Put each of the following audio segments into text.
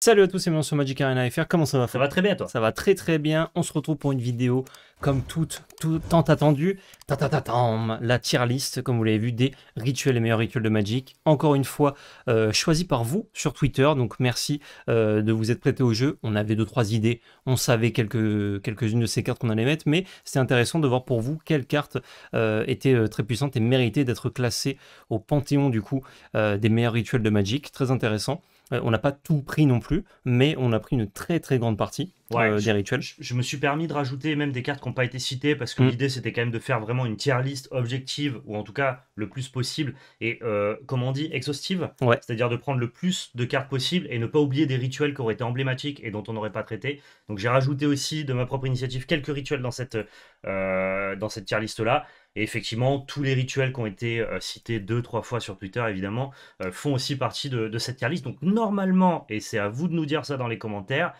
Salut à tous, c'est sur Magic Arena FR. Comment ça va Ça va très bien, toi Ça va très très bien. On se retrouve pour une vidéo comme toute, tout, tant attendue. Ta -ta -ta la tier list, comme vous l'avez vu, des rituels, les meilleurs rituels de Magic. Encore une fois, euh, choisi par vous sur Twitter. Donc merci euh, de vous être prêté au jeu. On avait deux trois idées. On savait quelques quelques-unes de ces cartes qu'on allait mettre, mais c'est intéressant de voir pour vous quelles cartes euh, étaient très puissantes et méritaient d'être classées au panthéon du coup des meilleurs rituels de Magic. Très intéressant. Euh, on n'a pas tout pris non plus, mais on a pris une très très grande partie euh, des rituels. Je, me suis permis de rajouter même des cartes qui n'ont pas été citées parce que mm. l'idée c'était quand même de faire vraiment une tier liste objective ou en tout cas le plus possible et euh, comme on dit exhaustive, c'est-à-dire de prendre le plus de cartes possible et ne pas oublier des rituels qui auraient été emblématiques et dont on n'aurait pas traité. Donc j'ai rajouté aussi de ma propre initiative quelques rituels dans cette, dans cette tier liste là. Et effectivement, tous les rituels qui ont été euh, cités deux, trois fois sur Twitter, évidemment, euh, font aussi partie de, cette carte-liste. Donc normalement, et c'est à vous de nous dire ça dans les commentaires,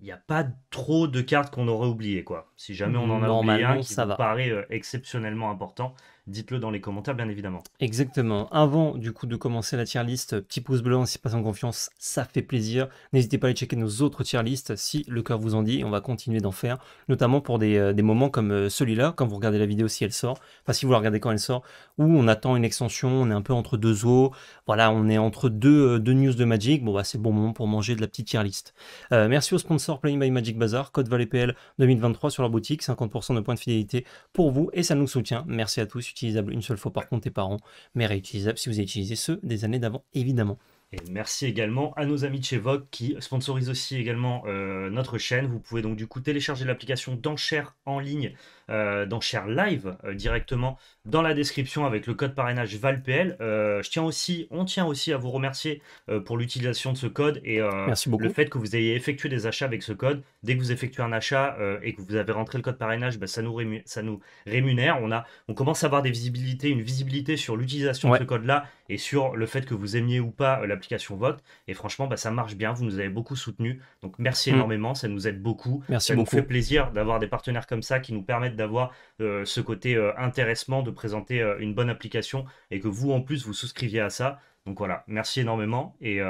il n'y a pas trop de cartes qu'on aurait oubliées, quoi. Si jamais on en a oublié un ça va. paraît euh, exceptionnellement important, Dites-le dans les commentaires, bien évidemment. Exactement. Avant, du coup, de commencer la tier list, petit pouce bleu, hein, si s'y passe en confiance, ça fait plaisir. N'hésitez pas à aller checker nos autres tier list si le cœur vous en dit. On va continuer d'en faire, notamment pour des, euh, moments comme euh, celui-là, quand vous regardez la vidéo si elle sort, enfin si vous la regardez quand elle sort, où on attend une extension, on est un peu entre deux eaux, voilà, on est entre deux, euh, deux news de Magic. Bon, bah, c'est bon moment pour manger de la petite tier list. merci au sponsor Playing by Magic Bazaar, code Valet PL 2023 sur leur boutique, 50% de points de fidélité pour vous et ça nous soutient. Merci à tous utilisable une seule fois par compte et par an, mais réutilisable si vous avez utilisé ceux des années d'avant, évidemment. Et merci également à nos amis de chez Vogue qui sponsorisent aussi également euh, notre chaîne. Vous pouvez donc du coup télécharger l'application d'enchères en ligne euh, dans Live euh, directement dans la description avec le code parrainage VALPL. Euh, je tiens aussi, on tient aussi à vous remercier pour l'utilisation de ce code et le fait que vous ayez effectué des achats avec ce code. Dès que vous effectuez un achat et que vous avez rentré le code parrainage, bah, ça, nous rémunère, ça nous rémunère. On, a, on commence à avoir des visibilités, une visibilité sur l'utilisation de ce code-là et sur le fait que vous aimiez ou pas l'application Vote. Et franchement, bah, ça marche bien. Vous nous avez beaucoup soutenus. Donc merci mm. énormément. Ça nous aide beaucoup. Merci ça nous fait plaisir d'avoir des partenaires comme ça qui nous permettent d'avoir euh, ce côté euh, intéressant, de présenter euh, une bonne application et que vous en plus vous souscriviez à ça. Donc voilà, merci énormément et,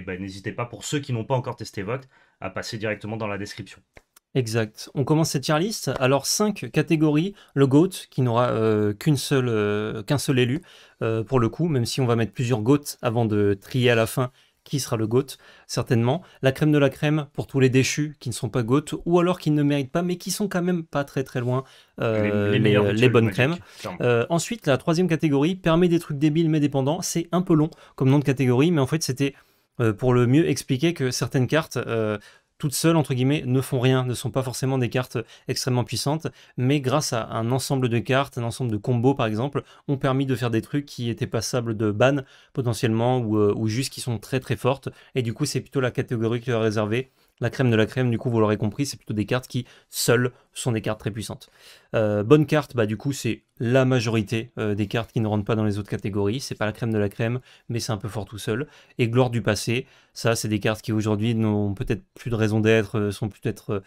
ben, n'hésitez pas pour ceux qui n'ont pas encore testé VOTE à passer directement dans la description. Exact. On commence cette tier list. Alors, 5 catégories. Le GOAT, qui n'aura qu'une seule, qu'un seul élu, pour le coup, même si on va mettre plusieurs GOAT avant de trier à la fin qui sera le GOAT, certainement. La crème de la crème pour tous les déchus qui ne sont pas GOAT, ou alors qui ne méritent pas, mais qui sont quand même pas très très loin euh, les, bonnes crèmes. Euh, ensuite, la troisième catégorie permet des trucs débiles mais dépendants. C'est un peu long comme nom de catégorie, mais en fait c'était... Euh, pour le mieux expliquer que certaines cartes toutes seules, entre guillemets, ne font rien, ne sont pas forcément des cartes extrêmement puissantes, mais grâce à un ensemble de cartes, un ensemble de combos par exemple, ont permis de faire des trucs qui étaient passables de ban potentiellement, ou, euh, ou juste qui sont très très fortes, et du coup c'est plutôt la catégorie qui est réservée la crème de la crème, du coup, vous l'aurez compris, c'est plutôt des cartes qui, seules, sont des cartes très puissantes. Euh, bonne carte, bah du coup, c'est la majorité euh, des cartes qui ne rentrent pas dans les autres catégories. C'est pas la crème de la crème, mais c'est un peu fort tout seul. Et gloire du passé, ça, c'est des cartes qui aujourd'hui n'ont peut-être plus de raison d'être, euh, sont peut-être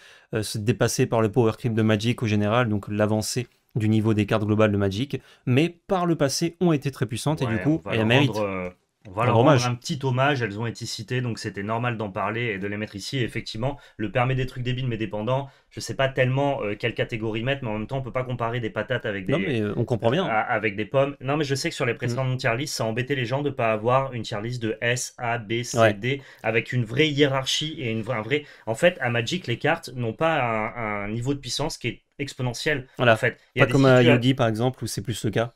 dépassées par le power creep de Magic au général, donc l'avancée du niveau des cartes globales de Magic, mais par le passé ont été très puissantes et du coup, elles méritent. On un petit hommage, elles ont été citées, donc c'était normal d'en parler et de les mettre ici. effectivement, le permet des trucs débiles mais dépendants, je ne sais pas tellement euh, quelle catégorie mettre, mais en même temps, on ne peut pas comparer des patates avec des, non, mais euh, on comprend bien. avec des pommes. Non, mais je sais que sur les mm. précédentes tier list, ça embêtait les gens de ne pas avoir une tier list de S, A, B, C, D, avec une vraie hiérarchie et une vraie, un vrai. En fait, à Magic, les cartes n'ont pas un, niveau de puissance qui est exponentiel. Voilà. En fait, pas comme à Yogi, par exemple, où c'est plus le cas.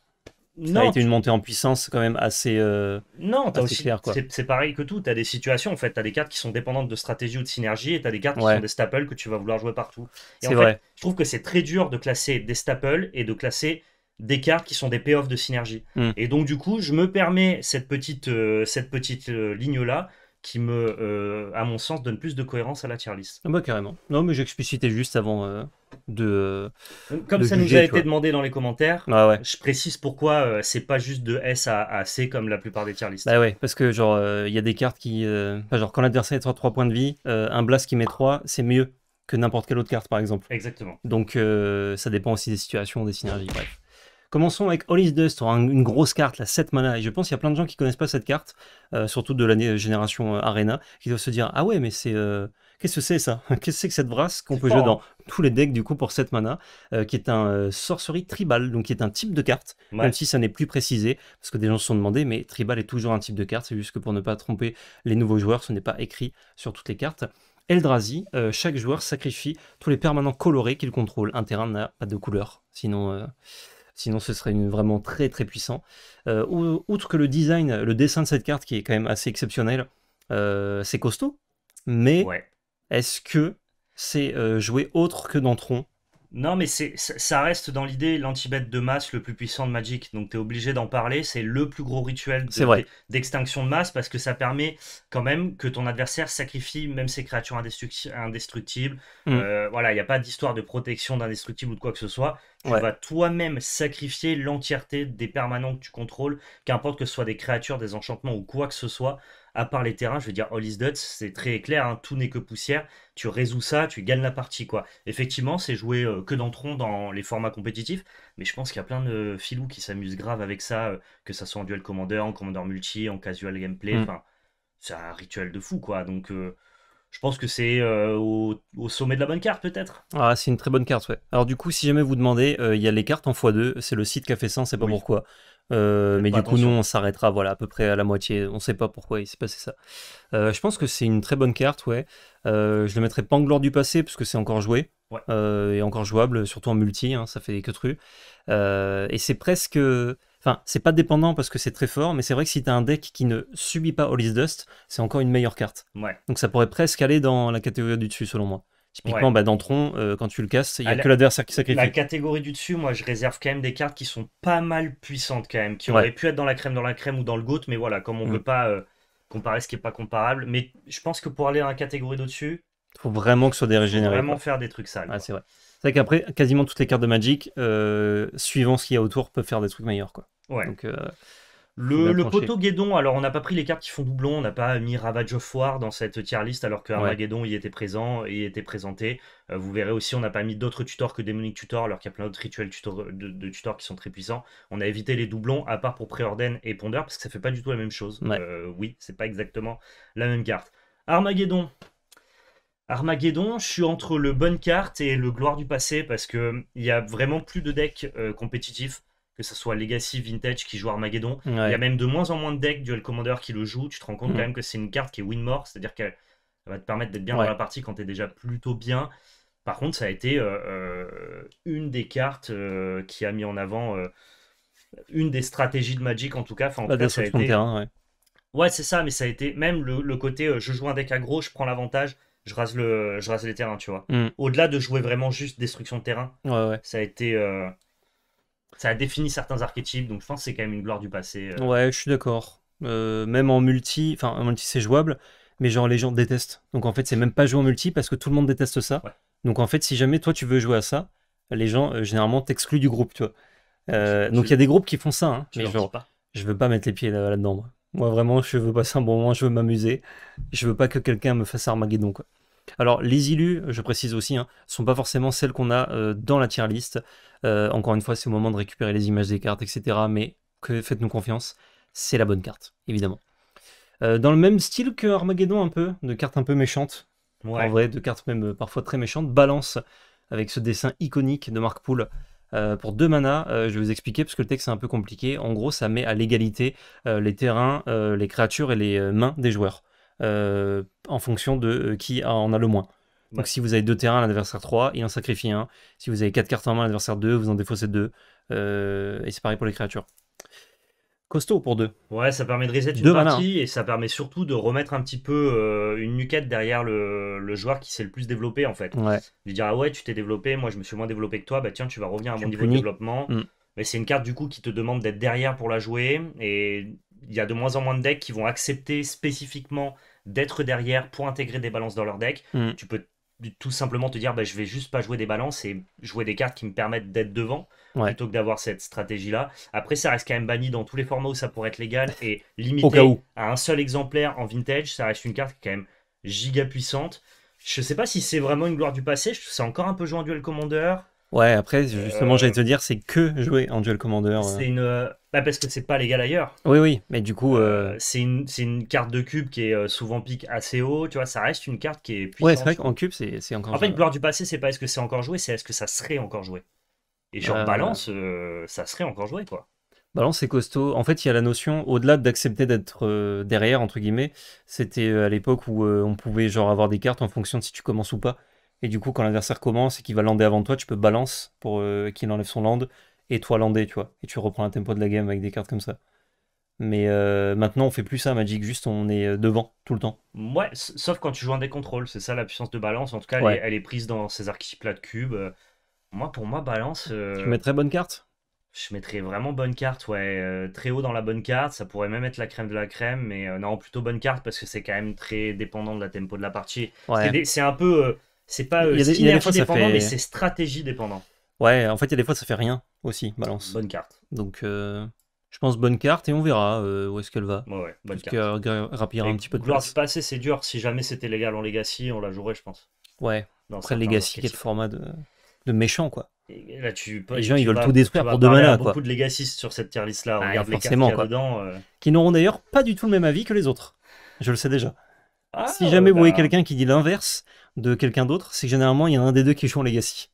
Ça a été une montée en puissance quand même assez, euh, non, C'est pareil que tout. Tu as des situations, en fait. Tu as des cartes qui sont dépendantes de stratégie ou de synergie et tu as des cartes qui sont des staples que tu vas vouloir jouer partout. C'est fait, vrai. je trouve que c'est très dur de classer des staples et de classer des cartes qui sont des payoffs de synergie. Hmm. Et donc, du coup, je me permets cette petite, euh, petite euh, ligne-là qui me, euh, à mon sens, donne plus de cohérence à la tier list. Ah bah carrément. Non, mais j'explicitais juste avant euh, de. Euh, comme ça nous a été demandé dans les commentaires, ah ouais. je précise pourquoi c'est pas juste de S à, C comme la plupart des tier lists. Bah ouais, parce que genre, il y a des cartes qui. genre, quand l'adversaire est à 3 points de vie, un blast qui met 3, c'est mieux que n'importe quelle autre carte, par exemple. Exactement. Donc, ça dépend aussi des situations, des synergies, bref. Commençons avec All is Dust, une grosse carte, la 7 mana. Et je pense qu'il y a plein de gens qui ne connaissent pas cette carte, euh, surtout de l'année euh, génération euh, Arena, qui doivent se dire Ah ouais, mais c'est. Qu'est-ce que c'est ça Qu'est-ce que c'est que cette brasse qu'on peut jouer dans hein. tous les decks du coup pour 7 mana, qui est un sorcerie tribal, donc qui est un type de carte, même si ça n'est plus précisé, parce que des gens se sont demandés, mais tribal est toujours un type de carte, c'est juste que pour ne pas tromper les nouveaux joueurs, ce n'est pas écrit sur toutes les cartes. Eldrazi, chaque joueur sacrifie tous les permanents colorés qu'il contrôle. Un terrain n'a pas de couleur, sinon sinon ce serait une, vraiment très très puissant. Euh, outre que le design, le dessin de cette carte qui est quand même assez exceptionnel, euh, c'est costaud, mais est-ce que c'est euh, joué autre que dans Tron non, mais c'est, ça reste dans l'idée l'antibête de masse le plus puissant de Magic. Donc, tu es obligé d'en parler. C'est le plus gros rituel d'extinction de, masse parce que ça permet quand même que ton adversaire sacrifie même ses créatures indestructibles. Mmh. Euh, voilà, il n'y a pas d'histoire de protection d'indestructible ou de quoi que ce soit. Tu vas toi-même sacrifier l'entièreté des permanents que tu contrôles, qu'importe que ce soit des créatures, des enchantements ou quoi que ce soit, à part les terrains, je veux dire, all is Dots, c'est très clair, hein, tout n'est que poussière. Tu résous ça, tu gagnes la partie, quoi. Effectivement, c'est joué euh, que d'entrons dans les formats compétitifs, mais je pense qu'il y a plein de filous qui s'amusent grave avec ça, euh, que ça soit en duel commander, en commander multi, en casual gameplay, mm. enfin, c'est un rituel de fou, quoi. Donc, euh, je pense que c'est au, sommet de la bonne carte, peut-être. Ah, c'est une très bonne carte, ouais. Alors, du coup, si jamais vous demandez, il y a les cartes en x2, c'est le site qui a fait ça, c'est pas pourquoi. Euh, mais du coup, nous, on s'arrêtera voilà, à peu près à la moitié. On sait pas pourquoi il s'est passé ça. Euh, je pense que c'est une très bonne carte, ouais. Euh, je le mettrai Panglore du passé, parce que c'est encore joué. et encore jouable, surtout en multi, hein, ça fait des tru. et c'est presque... Enfin, c'est pas dépendant parce que c'est très fort, mais c'est vrai que si t'as un deck qui ne subit pas All Dust, c'est encore une meilleure carte. Ouais. Donc ça pourrait presque aller dans la catégorie du dessus, selon moi. Typiquement, bah, dans Tron, euh, quand tu le casses, il n'y a ah, que l'adversaire qui sacrifie. La catégorie du dessus, moi, je réserve quand même des cartes qui sont pas mal puissantes, quand même, qui auraient pu être dans la crème, dans la crème ou dans le GOAT, mais voilà, comme on ne mm. peut pas euh, comparer ce qui n'est pas comparable. Mais je pense que pour aller dans la catégorie d'au-dessus, il faut vraiment que ce soit des vraiment faire des trucs sales. Ah, c'est vrai. qu'après, quasiment toutes les cartes de Magic, euh, suivant ce qu'il y a autour, peuvent faire des trucs meilleurs. Quoi. Ouais. Donc, le, poteau Guédon, alors on n'a pas pris les cartes qui font doublon, on n'a pas mis Ravage of War dans cette tier list alors que Armageddon y était présent et était présenté. Euh, vous verrez aussi, on n'a pas mis d'autres tutors que Demonic Tutor alors qu'il y a plein d'autres rituels de, de, tutors qui sont très puissants. On a évité les doublons à part pour Préorden et Ponder parce que ça fait pas du tout la même chose. Euh, oui, c'est pas exactement la même carte. Armageddon, Armageddon, je suis entre le bonne carte et le gloire du passé parce que il y a vraiment plus de deck compétitif euh, compétitifs que ce soit Legacy, Vintage qui joue Armageddon. Il y a même de moins en moins de decks Duel Commander qui le jouent. Tu te rends compte mm. quand même que c'est une carte qui est win more, c'est-à-dire qu'elle va te permettre d'être bien dans la partie quand tu es déjà plutôt bien. Par contre, ça a été euh, euh, une des cartes euh, qui a mis en avant une des stratégies de Magic en tout cas. Enfin, en la bah, tout cas, terrain, ouais. ouais c'est ça, mais ça a été même le, côté je joue un deck aggro, je prends l'avantage, je rase, le, je rase les terrains, tu vois. Mm. Au-delà de jouer vraiment juste destruction de terrain, ouais, ouais. ça a été ça a défini certains archétypes, donc je pense que c'est quand même une gloire du passé. Euh. Ouais, je suis d'accord. Euh, même en multi, enfin en multi c'est jouable, mais genre les gens détestent. Donc en fait c'est même pas joué en multi parce que tout le monde déteste ça. Donc en fait si jamais toi tu veux jouer à ça, les gens euh, généralement t'excluent du groupe, tu vois. donc il y a des groupes qui font ça, hein, mais pas. je veux pas mettre les pieds là-dedans. moi. vraiment je veux passer un bon moment, je veux m'amuser, je veux pas que quelqu'un me fasse armaguer quoi. Alors les élus, je précise aussi, hein, sont pas forcément celles qu'on a dans la tier list. Euh, encore une fois, c'est au moment de récupérer les images des cartes, etc. Mais que faites-nous confiance, c'est la bonne carte, évidemment. Euh, dans le même style que Armageddon, un peu, de cartes un peu méchantes, en vrai, de cartes même euh, parfois très méchantes, Balance, avec ce dessin iconique de Mark Pool pour deux manas, je vais vous expliquer parce que le texte est un peu compliqué. En gros, ça met à l'égalité les terrains, les créatures et les mains des joueurs en fonction de qui en a le moins. Donc si vous avez deux terrains, l'adversaire 3, il en sacrifie un. Si vous avez quatre cartes en main, l'adversaire 2, vous en défaussez deux euh, et c'est pareil pour les créatures. Costaud pour deux. Ouais, ça permet de reset une partie et ça permet surtout de remettre un petit peu euh, une nuquette derrière le, joueur qui s'est le plus développé en fait. Ouais. Lui dire ah ouais, tu t'es développé, moi je me suis moins développé que toi, bah tiens, tu vas revenir à mon niveau de développement. Mm. Mais c'est une carte du coup qui te demande d'être derrière pour la jouer et il y a de moins en moins de decks qui vont accepter spécifiquement d'être derrière pour intégrer des balances dans leur deck. Mm. Tu peux tout simplement te dire bah, je vais juste pas jouer des balances et jouer des cartes qui me permettent d'être devant plutôt que d'avoir cette stratégie là. Après, ça reste quand même banni dans tous les formats où ça pourrait être légal et limité à un seul exemplaire en vintage. Ça reste une carte quand même giga puissante. Je sais pas si c'est vraiment une gloire du passé. C'est encore un peu joué en duel commander. Ouais, après, justement, j'allais euh, te dire, c'est que jouer en duel commander. C'est euh. une bah parce que c'est pas légal ailleurs. Oui, oui, mais du coup. Euh, euh, c'est une, carte de cube qui est euh, souvent pique assez haut, tu vois, ça reste une carte qui est puissante. Ouais, c'est vrai cube, c'est encore En fait, gloire du passé, c'est pas est-ce que c'est encore joué, c'est est-ce que ça serait encore joué. Et genre, balance, ça serait encore joué, quoi. Balance, c'est costaud. En fait, il y a la notion, au-delà d'accepter d'être derrière, entre guillemets, c'était à l'époque où on pouvait genre avoir des cartes en fonction de si tu commences ou pas. Et du coup, quand l'adversaire commence et qu'il va lander avant toi, tu peux balance pour qu'il enlève son land et toi landais, tu vois. Et tu reprends le tempo de la game avec des cartes comme ça. Mais euh, maintenant, on fait plus ça, Magic, juste on est euh, devant tout le temps. Ouais, sauf quand tu joues un contrôles. c'est ça la puissance de balance. En tout cas, elle, est, prise dans ces archétypes-là de cubes. Euh, moi, pour moi, balance. Tu mettrais bonne carte Je mettrais vraiment bonne carte, ouais. très haut dans la bonne carte, ça pourrait même être la crème de la crème, mais non, plutôt bonne carte parce que c'est quand même très dépendant de la tempo de la partie. Ouais. C'est un peu. c'est pas il y a des, fois, dépendant, mais c'est stratégie dépendant. Ouais, en fait, il y a des fois, ça fait rien aussi, balance. Bonne carte. Donc, euh, je pense bonne carte et on verra euh, où est-ce qu'elle va. Ouais, ouais bonne carte. un petit peu de Gloire passer, c'est dur. Si jamais c'était légal en Legacy, on la jouerait, je pense. Ouais. Dans Après, Legacy qui est le format de, méchant, quoi. là, tu, les gens, ils veulent tout détruire pour deux manas, quoi. beaucoup de Legacy sur cette tier list là. Bah, euh. Qui n'auront d'ailleurs pas du tout le même avis que les autres. Je le sais déjà. Ah, si jamais vous oh voyez quelqu'un qui dit l'inverse de quelqu'un d'autre, c'est que généralement il y en a un des deux qui joue en Legacy.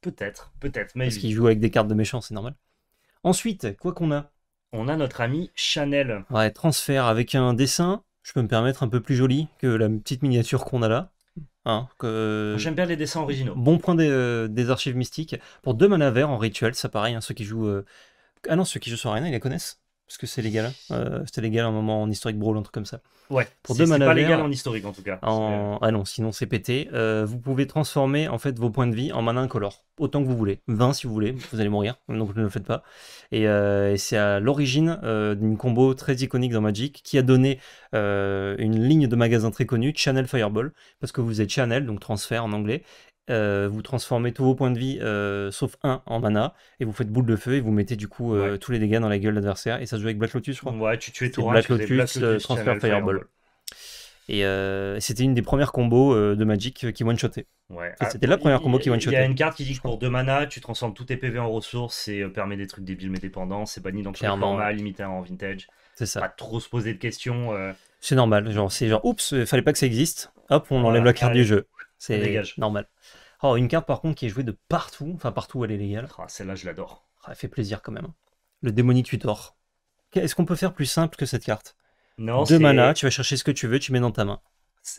Peut-être, peut-être. Mais Parce qu'il joue avec des cartes de méchants, c'est normal. Ensuite, quoi qu'on a On a notre ami Chanel. Ouais, transfert avec un dessin, je peux me permettre, un peu plus joli que la petite miniature qu'on a là. Hein, que... J'aime bien les dessins originaux. Bon point des, euh, archives mystiques. Pour deux manavers en rituel, ça pareil, hein, ceux qui jouent. Euh, ah non, ceux qui jouent sur Arena, ils les connaissent parce que c'est légal. Euh, c'était légal à un moment en historique brawl, un truc comme ça. Ouais. C'est pas légal hein. en historique en tout cas. Ah non, sinon c'est pété. Euh, vous pouvez transformer en fait vos points de vie en mana incolore. Autant que vous voulez. 20 si vous voulez. Vous allez mourir. Donc ne le faites pas. Et, euh, et c'est à l'origine d'une combo très iconique dans Magic qui a donné une ligne de magasin très connue, Channel Fireball. Parce que vous êtes Channel, donc transfert en anglais. Euh, vous transformez tous vos points de vie, euh, sauf un, en mana, et vous faites boule de feu et vous mettez du coup euh, tous les dégâts dans la gueule de l'adversaire. Et ça se joue avec Black Lotus, je crois. Ouais, tu tuais tour Black, Lotus, Black Lotus Transfer Fireball. Et c'était une des premières combos de Magic qui one-shotait. Ouais. Ah, c'était la première combo qui one-shotait. Il y a une carte qui dit que pour 2 mana, tu transformes tous tes PV en ressources et permet des trucs débiles mais dépendants. C'est banni dans tous les formats, limité en vintage. C'est ça. Pas trop se poser de questions. C'est normal. Genre, c'est genre, oups, fallait pas que ça existe. Hop, on enlève la carte du jeu. C'est normal. Oh, une carte par contre qui est jouée de partout, enfin partout où elle est légale. Ah, celle-là, je l'adore. Ah, elle fait plaisir quand même. Hein. Le démonique Tutor. Est-ce qu'on peut faire plus simple que cette carte Non. Deux mana, tu vas chercher ce que tu veux, tu mets dans ta main.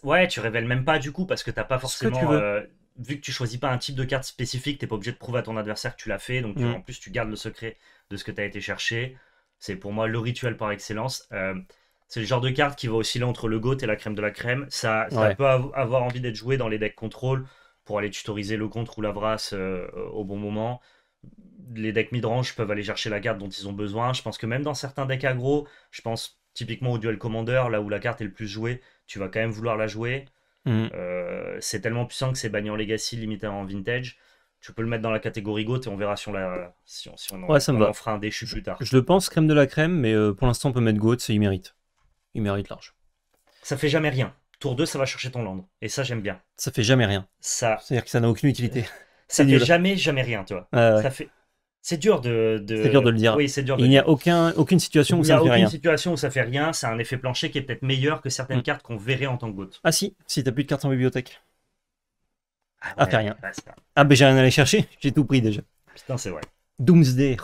Ouais, tu révèles même pas du coup parce que t'as pas forcément. Euh, vu que tu choisis pas un type de carte spécifique, t'es pas obligé de prouver à ton adversaire que tu l'as fait. Donc mm. en plus, tu gardes le secret de ce que t'as été chercher. C'est pour moi le rituel par excellence. Euh, c'est le genre de carte qui va osciller entre le GOAT et la crème de la crème. Ça, ça peut avoir envie d'être joué dans les decks contrôle pour aller tutoriser le contre ou la vrace euh, au bon moment. Les decks midrange peuvent aller chercher la carte dont ils ont besoin. Je pense que même dans certains decks aggro, je pense typiquement au duel commandeur, là où la carte est le plus jouée, tu vas quand même vouloir la jouer. Mm. Euh, c'est tellement puissant que c'est banni legacy, limité en vintage. Tu peux le mettre dans la catégorie GOAT et on verra si on, la, en, fera un déchu plus tard. Je, le pense crème de la crème, mais euh, pour l'instant on peut mettre GOAT, il mérite. Il mérite large. Ça fait jamais rien. Tour 2, ça va chercher ton land. Et ça, j'aime bien. Ça fait jamais rien. Ça... C'est-à-dire que ça n'a aucune utilité. Euh, ça fait jamais, jamais rien, tu vois. Ça fait... C'est dur de, de... C'est dur de le dire. Oui, c'est dur. De Il n'y a aucun, aucune situation où ça ne fait rien. Il n'y a aucune situation où ça fait rien. C'est un effet plancher qui est peut-être meilleur que certaines mm. cartes qu'on verrait en tant que botte Ah si, si t'as plus de cartes en bibliothèque. Ah, ah ouais, fait rien. ah ben j'ai rien à aller chercher. J'ai tout pris déjà. Putain, c'est vrai. Doomsday,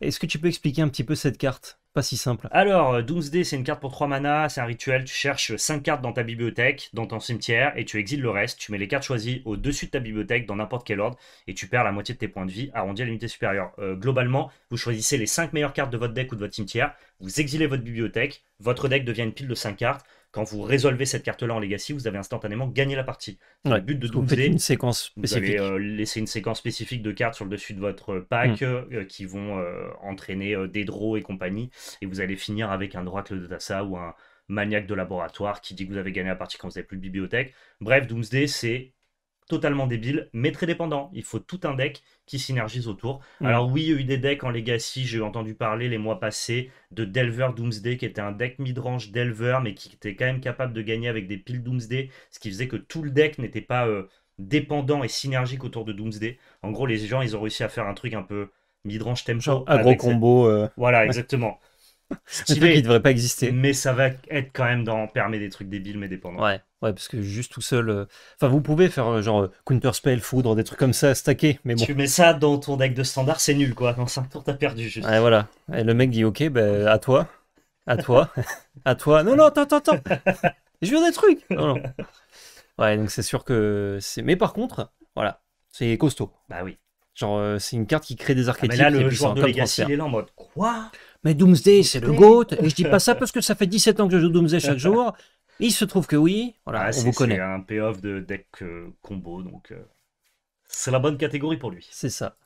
Est-ce que tu peux expliquer un petit peu cette carte Pas si simple. Alors, euh, Doomsday, c'est une carte pour 3 mana, c'est un rituel. Tu cherches 5 cartes dans ta bibliothèque, dans ton cimetière, et tu exiles le reste. Tu mets les cartes choisies au-dessus de ta bibliothèque, dans n'importe quel ordre, et tu perds la moitié de tes points de vie arrondis à l'unité supérieure. Euh, globalement, vous choisissez les 5 meilleures cartes de votre deck ou de votre cimetière, vous exilez votre bibliothèque, votre deck devient une pile de 5 cartes, quand vous résolvez cette carte-là en Legacy, vous avez instantanément gagné la partie. le but de vous une séquence spécifique. Vous euh, avez laissé une séquence spécifique de cartes sur le dessus de votre pack mm. euh, qui vont euh, entraîner des draws et compagnie, et vous allez finir avec un Dracle de Tassa ou un maniaque de laboratoire qui dit que vous avez gagné la partie quand vous n'avez plus de bibliothèque. Bref, Doomsday, c'est totalement débile, mais très dépendant. Il faut tout un deck qui synergise autour. Mm. Alors oui, il y a eu des decks en Legacy, j'ai entendu parler les mois passés de Delver Doomsday, qui était un deck midrange Delver, mais qui était quand même capable de gagner avec des piles Doomsday, ce qui faisait que tout le deck n'était pas euh, dépendant et synergique autour de Doomsday. En gros, les gens, ils ont réussi à faire un truc un peu midrange tempo. un gros combo. Euh. Voilà, exactement. Stylé, qui devrait pas exister. Mais ça va être quand même dans permet des trucs débiles mais dépendants. Ouais, ouais, parce que juste tout seul. Euh, enfin, vous pouvez faire euh, genre euh, counter spell, foudre, des trucs comme ça, stacker. Mais bon. Tu mets ça dans ton deck de standard, c'est nul quoi. Dans 5 tours, t'as perdu juste. Ouais, voilà. Et le mec dit ok, bah, à toi, à toi, à toi. Non, non, attends, attends, attends. Je veux des trucs. Non, non. Ouais, donc c'est sûr que c'est. Mais par contre, voilà, c'est costaud. Bah oui. Genre, c'est une carte qui crée des ah, archétypes. mais là, le joueur de Legacy, il est là en mode quoi mais Doomsday, c'est le GOAT. Et je dis pas ça parce que ça fait 17 ans que je joue Doomsday chaque jour. Il se trouve que oui, voilà, ah, on vous connaît. C'est un payoff de deck euh, combo, donc euh, c'est la bonne catégorie pour lui. C'est ça.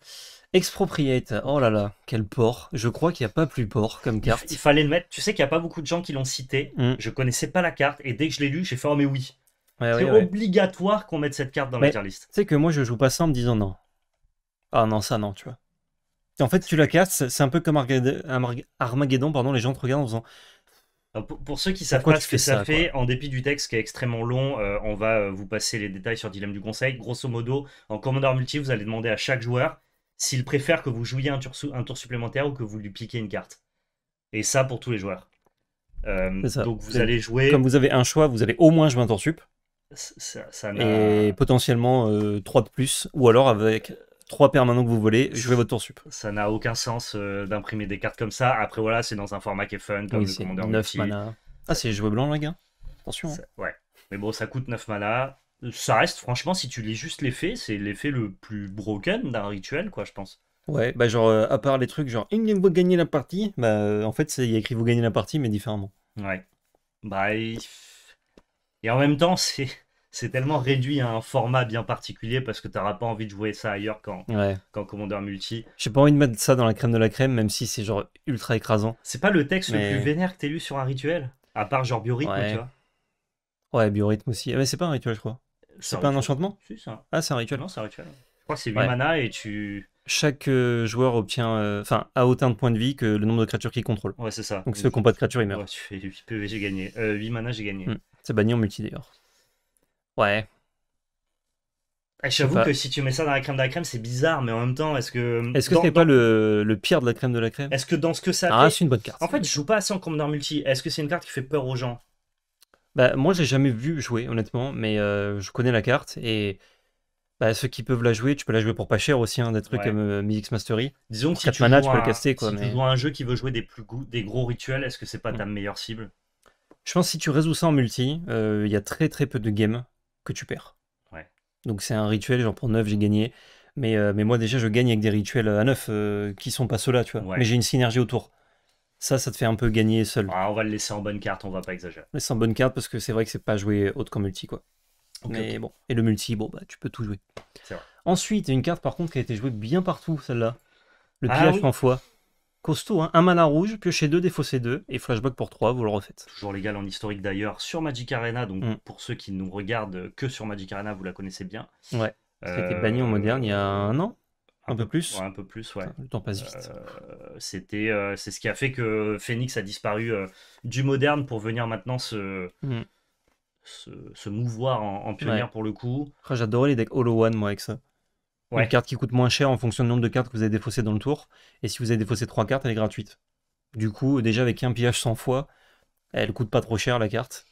Expropriate, oh là là, quel port. Je crois qu'il n'y a pas plus port comme carte. Il, fallait le mettre. Tu sais qu'il n'y a pas beaucoup de gens qui l'ont cité. Je mm. Je connaissais pas la carte et dès que je l'ai lu, j'ai fait oh mais oui. c'est obligatoire qu'on mette cette carte dans la tier list. Tu sais que moi je joue pas ça en me disant non. Ah non, ça non, tu vois. En fait, tu la casses, c'est un peu comme Armageddon, pardon, les gens te regardent en faisant. Pour, ceux qui savent pas ce que ça, fait, en dépit du texte qui est extrêmement long, euh, on va euh, vous passer les détails sur Dilemme du Conseil. Grosso modo, en Commander Multi, vous allez demander à chaque joueur s'il préfère que vous jouiez un tour, supplémentaire ou que vous lui piquiez une carte. Et ça pour tous les joueurs. Euh, donc vous allez jouer. Comme vous avez un choix, vous allez au moins jouer un tour sup. Ça, et potentiellement 3 de plus, ou alors avec trois permanents que vous voulez, jouez votre tour sup. Ça n'a aucun sens euh, d'imprimer des cartes comme ça. Après, voilà, c'est dans un format qui est fun, comme le 9 mana. Ah, c'est joué blanc, les gars. Attention. Hein. Ouais. Mais bon, ça coûte 9 mana. Ça reste, franchement, si tu lis juste l'effet, c'est l'effet le plus broken d'un rituel, quoi, je pense. Ouais, bah genre, euh, à part les trucs genre, vous gagnez la partie, bah euh, en fait, il y a écrit vous gagnez la partie, mais différemment. Ouais. Bye. Bah, et en même temps, c'est c'est tellement réduit à un format bien particulier parce que t'auras pas envie de jouer ça ailleurs qu'en ouais. commandeur Multi. J'ai pas envie de mettre ça dans la crème de la crème, même si c'est genre ultra écrasant. C'est pas le texte le plus vénère que t'aies lu sur un rituel, à part genre biorhythme, tu vois. Ouais, biorhythme aussi. Ah, mais c'est pas un rituel, je crois. C'est pas un enchantement Ah, c'est un rituel. Non, c'est un rituel. Je crois que c'est 8 et tu. Chaque euh, joueur obtient, euh, enfin, a autant de points de vie que le nombre de créatures qu'il contrôle. Ouais, c'est ça. Donc ce combat de créatures, meurt. Ouais, tu fais j'ai gagné. Euh, 8 mana, j'ai gagné. Hmm. C'est banni en multi d'ailleurs. Ouais. Ah, j'avoue que si tu mets ça dans la crème de la crème, c'est bizarre, mais en même temps, est-ce que. Est-ce que c'est pas le, pire de la crème de la crème Est-ce que dans ce que ça. Ah, c'est une bonne carte. En fait, je joue pas assez en dans Multi. Est-ce que c'est une carte qui fait peur aux gens Bah, moi, j'ai jamais vu jouer, honnêtement, mais euh, je connais la carte et. Bah, ceux qui peuvent la jouer, tu peux la jouer pour pas cher aussi, hein, des trucs comme euh, Mastery. Disons que si tu, mana, tu peux caster, si tu joues un jeu qui veut jouer des, plus des gros rituels, est-ce que c'est pas ta mm. meilleure cible Je pense que si tu résous ça en multi, euh, il y a très très peu de games tu perds. Donc c'est un rituel, j'en prends neuf j'ai gagné. Mais, euh, mais moi déjà, je gagne avec des rituels euh, à neuf euh, qui sont pas ceux-là, tu vois. Mais j'ai une synergie autour. Ça, ça te fait un peu gagner seul. Ah, on va le laisser en bonne carte, on va pas exagérer. mais en bonne carte parce que c'est vrai que c'est pas joué autre qu'en multi, quoi. mais bon, et le multi, bon, bah tu peux tout jouer. Ensuite, une carte par contre qui a été jouée bien partout, celle-là. Le ah pillage en foi. Costaud, hein. un mana rouge, piocher 2, défausser 2, et flashback pour 3, vous le refaites. Toujours légal en historique d'ailleurs, sur Magic Arena, donc mm. pour ceux qui nous regardent que sur Magic Arena, vous la connaissez bien. Ouais, C'était a euh, banni en moderne il y a un an un peu plus Un peu plus, ouais. Le temps passe vite. Euh, c'était, euh, c'est ce qui a fait que Phoenix a disparu du moderne pour venir maintenant se, mm. se, mouvoir en, pionnière pour le coup. J'adorais les decks Hollow One, moi, avec ça. Une carte qui coûte moins cher en fonction du nombre de cartes que vous avez défaussées dans le tour. Et si vous avez défaussé 3 cartes, elle est gratuite. Du coup, déjà avec un pillage 100 fois, elle coûte pas trop cher la carte.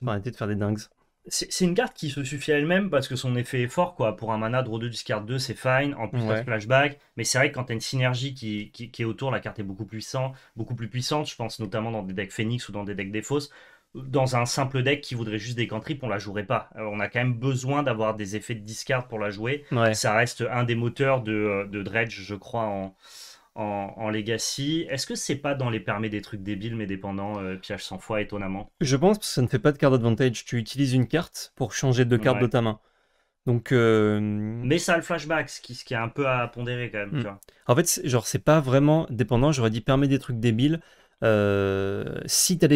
Mm. Arrêtez de faire des dingues. C'est une carte qui se suffit à elle-même parce que son effet est fort. quoi. Pour un mana, draw 2, discard 2, c'est fine. En plus, un flashback. Mais c'est vrai que quand tu as une synergie qui, est autour, la carte est beaucoup, puissant, beaucoup plus puissante. Je pense notamment dans des decks Phoenix ou dans des decks Défausse dans un simple deck qui voudrait juste des cantrips, on la jouerait pas. Euh, on a quand même besoin d'avoir des effets de discard pour la jouer. Ça reste un des moteurs de, euh, de Dredge, je crois, en, en, Legacy. Est-ce que c'est pas dans les permets des trucs débiles mais dépendants, euh, piège 100 fois, étonnamment Je pense que ça ne fait pas de card advantage. Tu utilises une carte pour changer de carte de ta main. Donc, Mais ça a le flashback, ce qui, ce qui est un peu à pondérer quand même. Hmm. En fait, genre, c'est pas vraiment dépendant. J'aurais dit permet des trucs débiles. Euh, si tu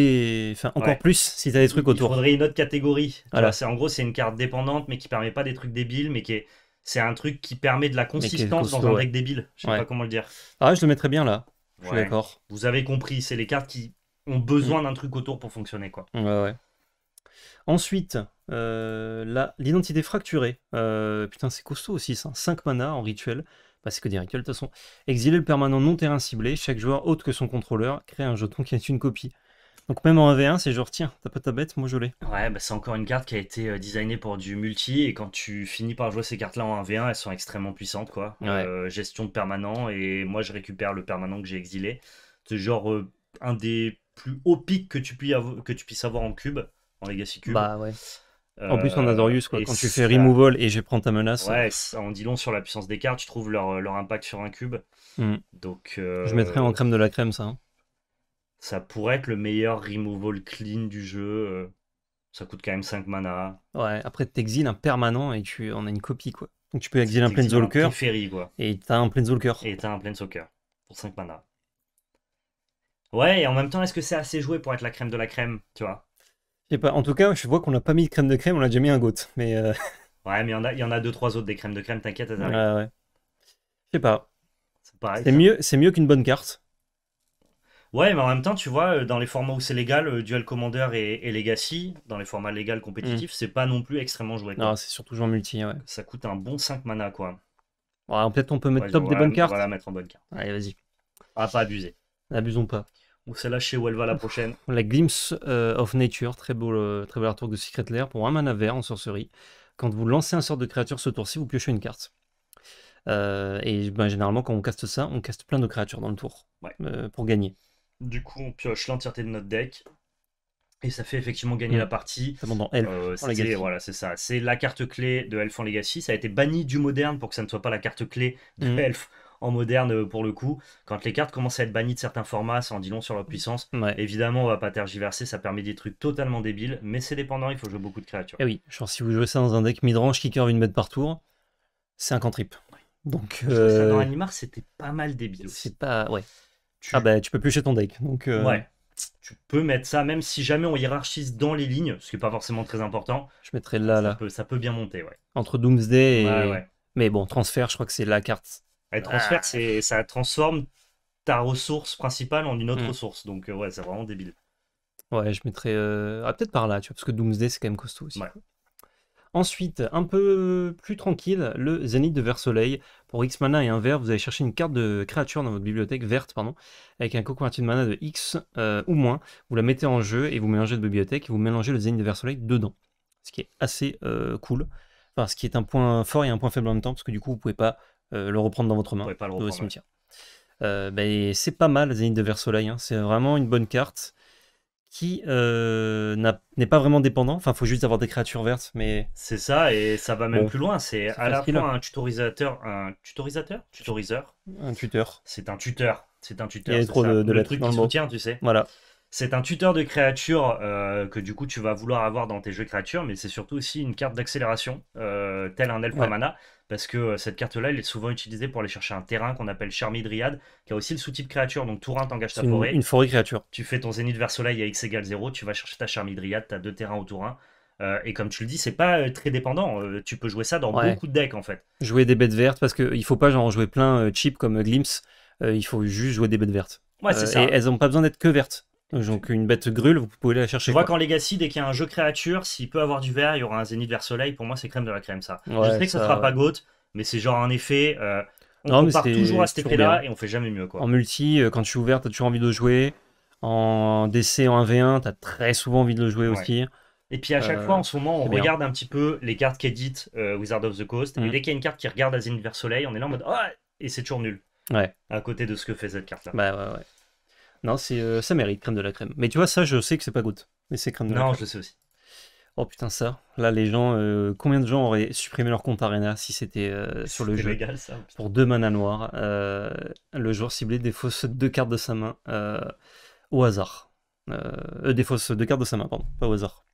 encore plus, si tu as des trucs autour. Il faudrait une autre catégorie. C'est En gros, c'est une carte dépendante, mais qui permet pas des trucs débiles, mais qui est. C'est un truc qui permet de la consistance dans un deck débile. Je sais pas comment le dire. Ah, je le mettrais bien là. d'accord. Vous avez compris, c'est les cartes qui ont besoin mm. d'un truc autour pour fonctionner. quoi. Ensuite, euh, l'identité fracturée. Euh, putain, c'est costaud aussi ça. 5 mana en rituel c'est que dire, rituels, de toute façon. Exiler le permanent non terrain ciblé, chaque joueur autre que son contrôleur crée un jeton qui est une copie. Donc même en 1v1, c'est genre tiens, t'as pas ta bête, moi je l'ai. Ouais, bah, c'est encore une carte qui a été euh, designée pour du multi et quand tu finis par jouer ces cartes-là en 1v1, elles sont extrêmement puissantes quoi. Euh, gestion de permanent et moi je récupère le permanent que j'ai exilé. C'est genre euh, un des plus hauts pics que tu, que tu puisses avoir en cube, en Legacy Cube. Bah ouais. En plus, on Azorius, euh, quoi, quand tu fais removal et je prends ta menace. Ouais, on dit long sur la puissance des cartes, Tu trouves leur, euh, impact sur un cube. Hmm. Donc, je mettrais en euh, crème de la crème, ça. Hein. Ça pourrait être le meilleur removal clean du jeu. Ça coûte quand même 5 mana. Ouais, après, tu t'exiles un permanent et tu en as une copie, quoi. Donc, tu peux exiler un Planeswalker. quoi. Et t'as un Planeswalker. Et t'as un Planeswalker pour 5 mana. Ouais, et en même temps, est-ce que c'est assez joué pour être la crème de la crème, tu vois pas, en tout cas, je vois qu'on n'a pas mis de crème de crème, on a déjà mis un goat. Mais euh, Ouais, mais il y, en a, y en deux, trois autres des crèmes de crème, t'inquiète, Ouais, ouais. Je sais pas. C'est mieux, mieux qu'une bonne carte. Ouais, mais en même temps, tu vois, euh, dans les formats où c'est légal, euh, Duel Commander et, Legacy, dans les formats légaux compétitifs, mm. c'est pas non plus extrêmement joué. Non, c'est surtout joué en multi, ouais. Ça coûte un bon 5 mana, quoi. Ouais, peut-être on peut mettre top des bonnes cartes. On va la mettre en bonne carte. Allez, vas-y. va ah, pas abuser. N'abusons pas. Ou celle-là, chez où elle va la prochaine. La Glimpse euh, of Nature, très beau, euh, très de Secret Lair pour un mana vert en sorcerie. Quand vous lancez un sort de créature ce tour-ci, vous piochez une carte. Euh, et ben, généralement, quand on caste ça, on caste plein de créatures dans le tour pour gagner. Du coup, on pioche l'entièreté de notre deck. Et ça fait effectivement gagner mm. la partie. C'est Voilà, c'est ça. C'est la carte clé de Elf en Legacy. Ça a été banni du moderne pour que ça ne soit pas la carte clé de mm. Elf en moderne euh, pour le coup. Quand les cartes commencent à être bannies de certains formats, ça en dit long sur leur puissance. Évidemment, on va pas tergiverser, ça permet des trucs totalement débiles, mais c'est dépendant, il faut jouer beaucoup de créatures. Et eh oui, genre si vous jouez ça dans un deck midrange qui curve une mètre par tour, c'est un cantrip. Donc, ça, euh, dans Animar, c'était pas mal débile. C'est pas, ouais. Tu... Ah bah, tu peux piocher ton deck, donc. Euh, ouais. Tu peux mettre ça, même si jamais on hiérarchise dans les lignes, ce qui n'est pas forcément très important. Je mettrais là, ça là. Peut, ça peut bien monter, ouais. Entre Doomsday et. Ouais, ouais. Mais bon, transfert, je crois que c'est la carte ah. transfert, ça transforme ta ressource principale en une autre hmm. ressource. Donc, euh, ouais, c'est vraiment débile. Ouais, je mettrais. Euh, ah, peut-être par là, tu vois, parce que Doomsday, c'est quand même costaud aussi. Ensuite, un peu plus tranquille, le Zénith de versoleil Pour X mana et un vert, vous allez chercher une carte de créature dans votre bibliothèque verte, pardon, avec un coco de mana de X euh, ou moins. Vous la mettez en jeu et vous mélangez de bibliothèque et vous mélangez le Zénith de versoleil dedans. Ce qui est assez cool. Enfin, ce qui est un point fort et un point faible en même temps, parce que du coup, vous pouvez pas euh, le reprendre dans votre main pas le au cimetière. Euh, ben, c'est pas mal Zénith de Versoleil, hein. c'est vraiment une bonne carte qui euh, n'est pas vraiment dépendant. Enfin, faut juste avoir des créatures vertes, mais c'est ça et ça va même plus loin. C'est à la fois hein. un tutorisateur, un tutorisateur, tutoriseur, un tuteur. C'est un tuteur, c'est un tuteur. Il y a de, de, le truc qui soutient, tu sais. Voilà. C'est un tuteur de créatures que du coup tu vas vouloir avoir dans tes jeux créatures, mais c'est surtout aussi une carte d'accélération, telle un elfe mana parce que euh, cette carte-là, elle est souvent utilisée pour aller chercher un terrain qu'on appelle Charmidriade, qui a aussi le sous-type créature. Donc Tourin, t'engages ta forêt. Une, forêt créature. Tu fais ton zénith vers soleil à x égale 0, tu vas chercher ta Charmidriade, t'as deux terrains au Tourin. Euh, et comme tu le dis, c'est pas euh, très dépendant. tu peux jouer ça dans beaucoup de decks en fait. Jouer des bêtes vertes parce qu'il faut pas genre jouer plein cheap comme Glimpse. il faut juste jouer des bêtes vertes. Ouais, c'est ça. Et elles n'ont pas besoin d'être que vertes. Donc euh, une bête grulle vous pouvez la chercher. Je vois qu'en Legacy, dès qu'il y a un jeu créature, s'il peut avoir du vert, il y aura un zénith vers soleil. Pour moi, c'est crème de la crème, ça. je sais que ça, ne sera pas gâte mais c'est genre un effet. Euh, on part toujours à cet effet-là et on fait jamais mieux. Quoi. En multi, euh, quand tu es ouvert, tu as toujours envie de jouer. En DC, en 1v1, tu as très souvent envie de le jouer aussi. Et puis à chaque fois, en ce moment, on regarde un petit peu les cartes qui Wizard of the Coast. Et mm. dès qu'il y a une carte qui regarde à Zénith vers soleil, on est là en mode. Oh! Et c'est toujours nul. Ouais. À côté de ce que fait cette carte-là. Bah ouais, ouais. Non, c'est, euh, ça mérite crème de la crème. Mais tu vois, ça, je sais que c'est pas goutte Mais c'est crème de la Non, je je sais aussi. Oh putain, ça. Là, les gens, euh, combien de gens auraient supprimé leur compte Arena si c'était euh, sur le jeu légal, ça, Pour deux manas noires, le joueur ciblé défausse deux cartes de sa main au hasard. des fausses deux cartes de sa main, pardon, pas au hasard.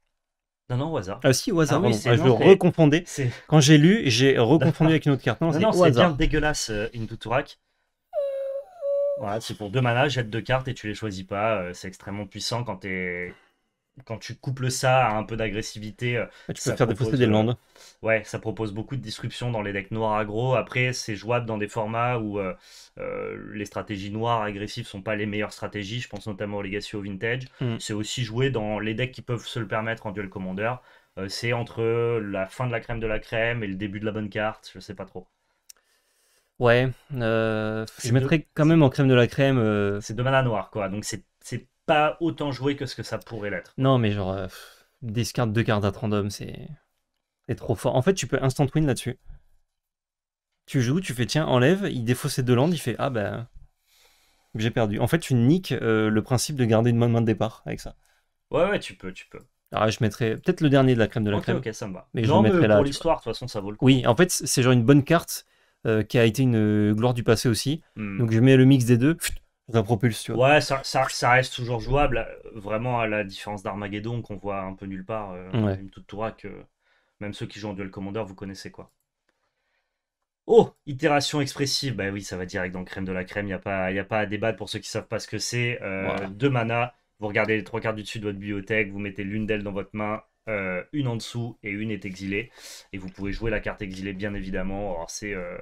Non, non, au hasard. Ah, si, au hasard, ah ah, je le reconfondais. Quand j'ai lu, j'ai reconfondu avec une autre carte. Non, non c'est bien dégueulasse, une voilà, c'est pour deux manas, jette deux cartes et tu les choisis pas. Euh, c'est extrêmement puissant quand tu couples ça à un peu d'agressivité. Euh, tu peux faire des des euh, landes. Ouais, ça propose beaucoup de disruption dans les decks noirs agro, Après, c'est jouable dans des formats où les stratégies noires agressives sont pas les meilleures stratégies. Je pense notamment au Legacy au Vintage. Hmm. C'est aussi joué dans les decks qui peuvent se le permettre en duel commander. c'est entre la fin de la crème de la crème et le début de la bonne carte. Je sais pas trop. Ouais, euh, je mettrais quand même en crème de la crème. Euh, c'est de mana noire, quoi. Donc c'est pas autant joué que ce que ça pourrait l'être. Non, mais genre, euh, des cartes deux cartes à random, c'est trop fort. En fait, tu peux instant win là-dessus. Tu joues, tu fais tiens, enlève, il défaut ses deux landes, il fait ah ben J'ai perdu. En fait, tu niques le principe de garder une main de départ avec ça. Ouais, ouais, tu peux, tu peux. Alors, ah, je mettrais peut-être le dernier de la crème de la crème. Ok, ça me va. Mais non, je mettrais là. pour l'histoire, de toute façon, ça vaut le coup. Oui, en fait, c'est genre une bonne carte euh, qui a été une euh, gloire du passé aussi. Hmm. Donc je mets le mix des deux, la propulse. Ouais, ça, ça, reste toujours jouable, euh, vraiment à la différence d'Armageddon qu'on voit un peu nulle part, que même ceux qui jouent en Duel Commander, vous connaissez quoi. Oh, itération expressive, bah oui, ça va direct dans crème de la crème, il n'y a, pas, y a pas à débattre pour ceux qui savent pas ce que c'est. Deux mana, vous regardez les trois quarts du dessus de votre bibliothèque, vous mettez l'une d'elles dans votre main, euh, une en dessous et une est exilée. Et vous pouvez jouer la carte exilée, bien évidemment. Alors, c'est euh,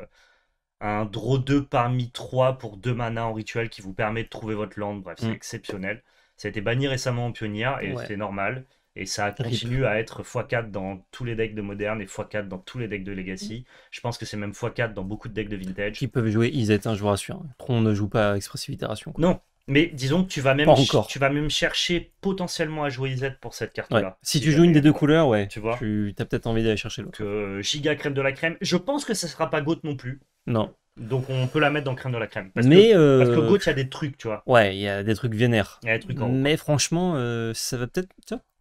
un draw 2 parmi 3 pour 2 mana en rituel qui vous permet de trouver votre land. Bref, c'est mm. exceptionnel. Ça a été banni récemment en pionnière et c'est normal. Et ça continue à être x4 dans tous les decks de moderne et x4 dans tous les decks de legacy. Mm. Je pense que c'est même x4 dans beaucoup de decks de vintage. qui peuvent jouer Izet, hein, je vous rassure. Tron ne joue pas expressive itération. Non, mais disons que tu vas même, tu vas même chercher potentiellement à jouer Z pour cette carte-là. Si, tu joues une des deux couleurs, ouais. Tu vois. Tu as peut-être envie d'aller chercher l'autre. Euh, giga crème de la crème. Je pense que ça sera pas Goat non plus. Non. Donc on peut la mettre dans crème de la crème. Parce mais que, euh, Goat, il y a des trucs, tu vois. Ouais, il y a des trucs vénères. des trucs mais franchement, euh, ça va peut-être.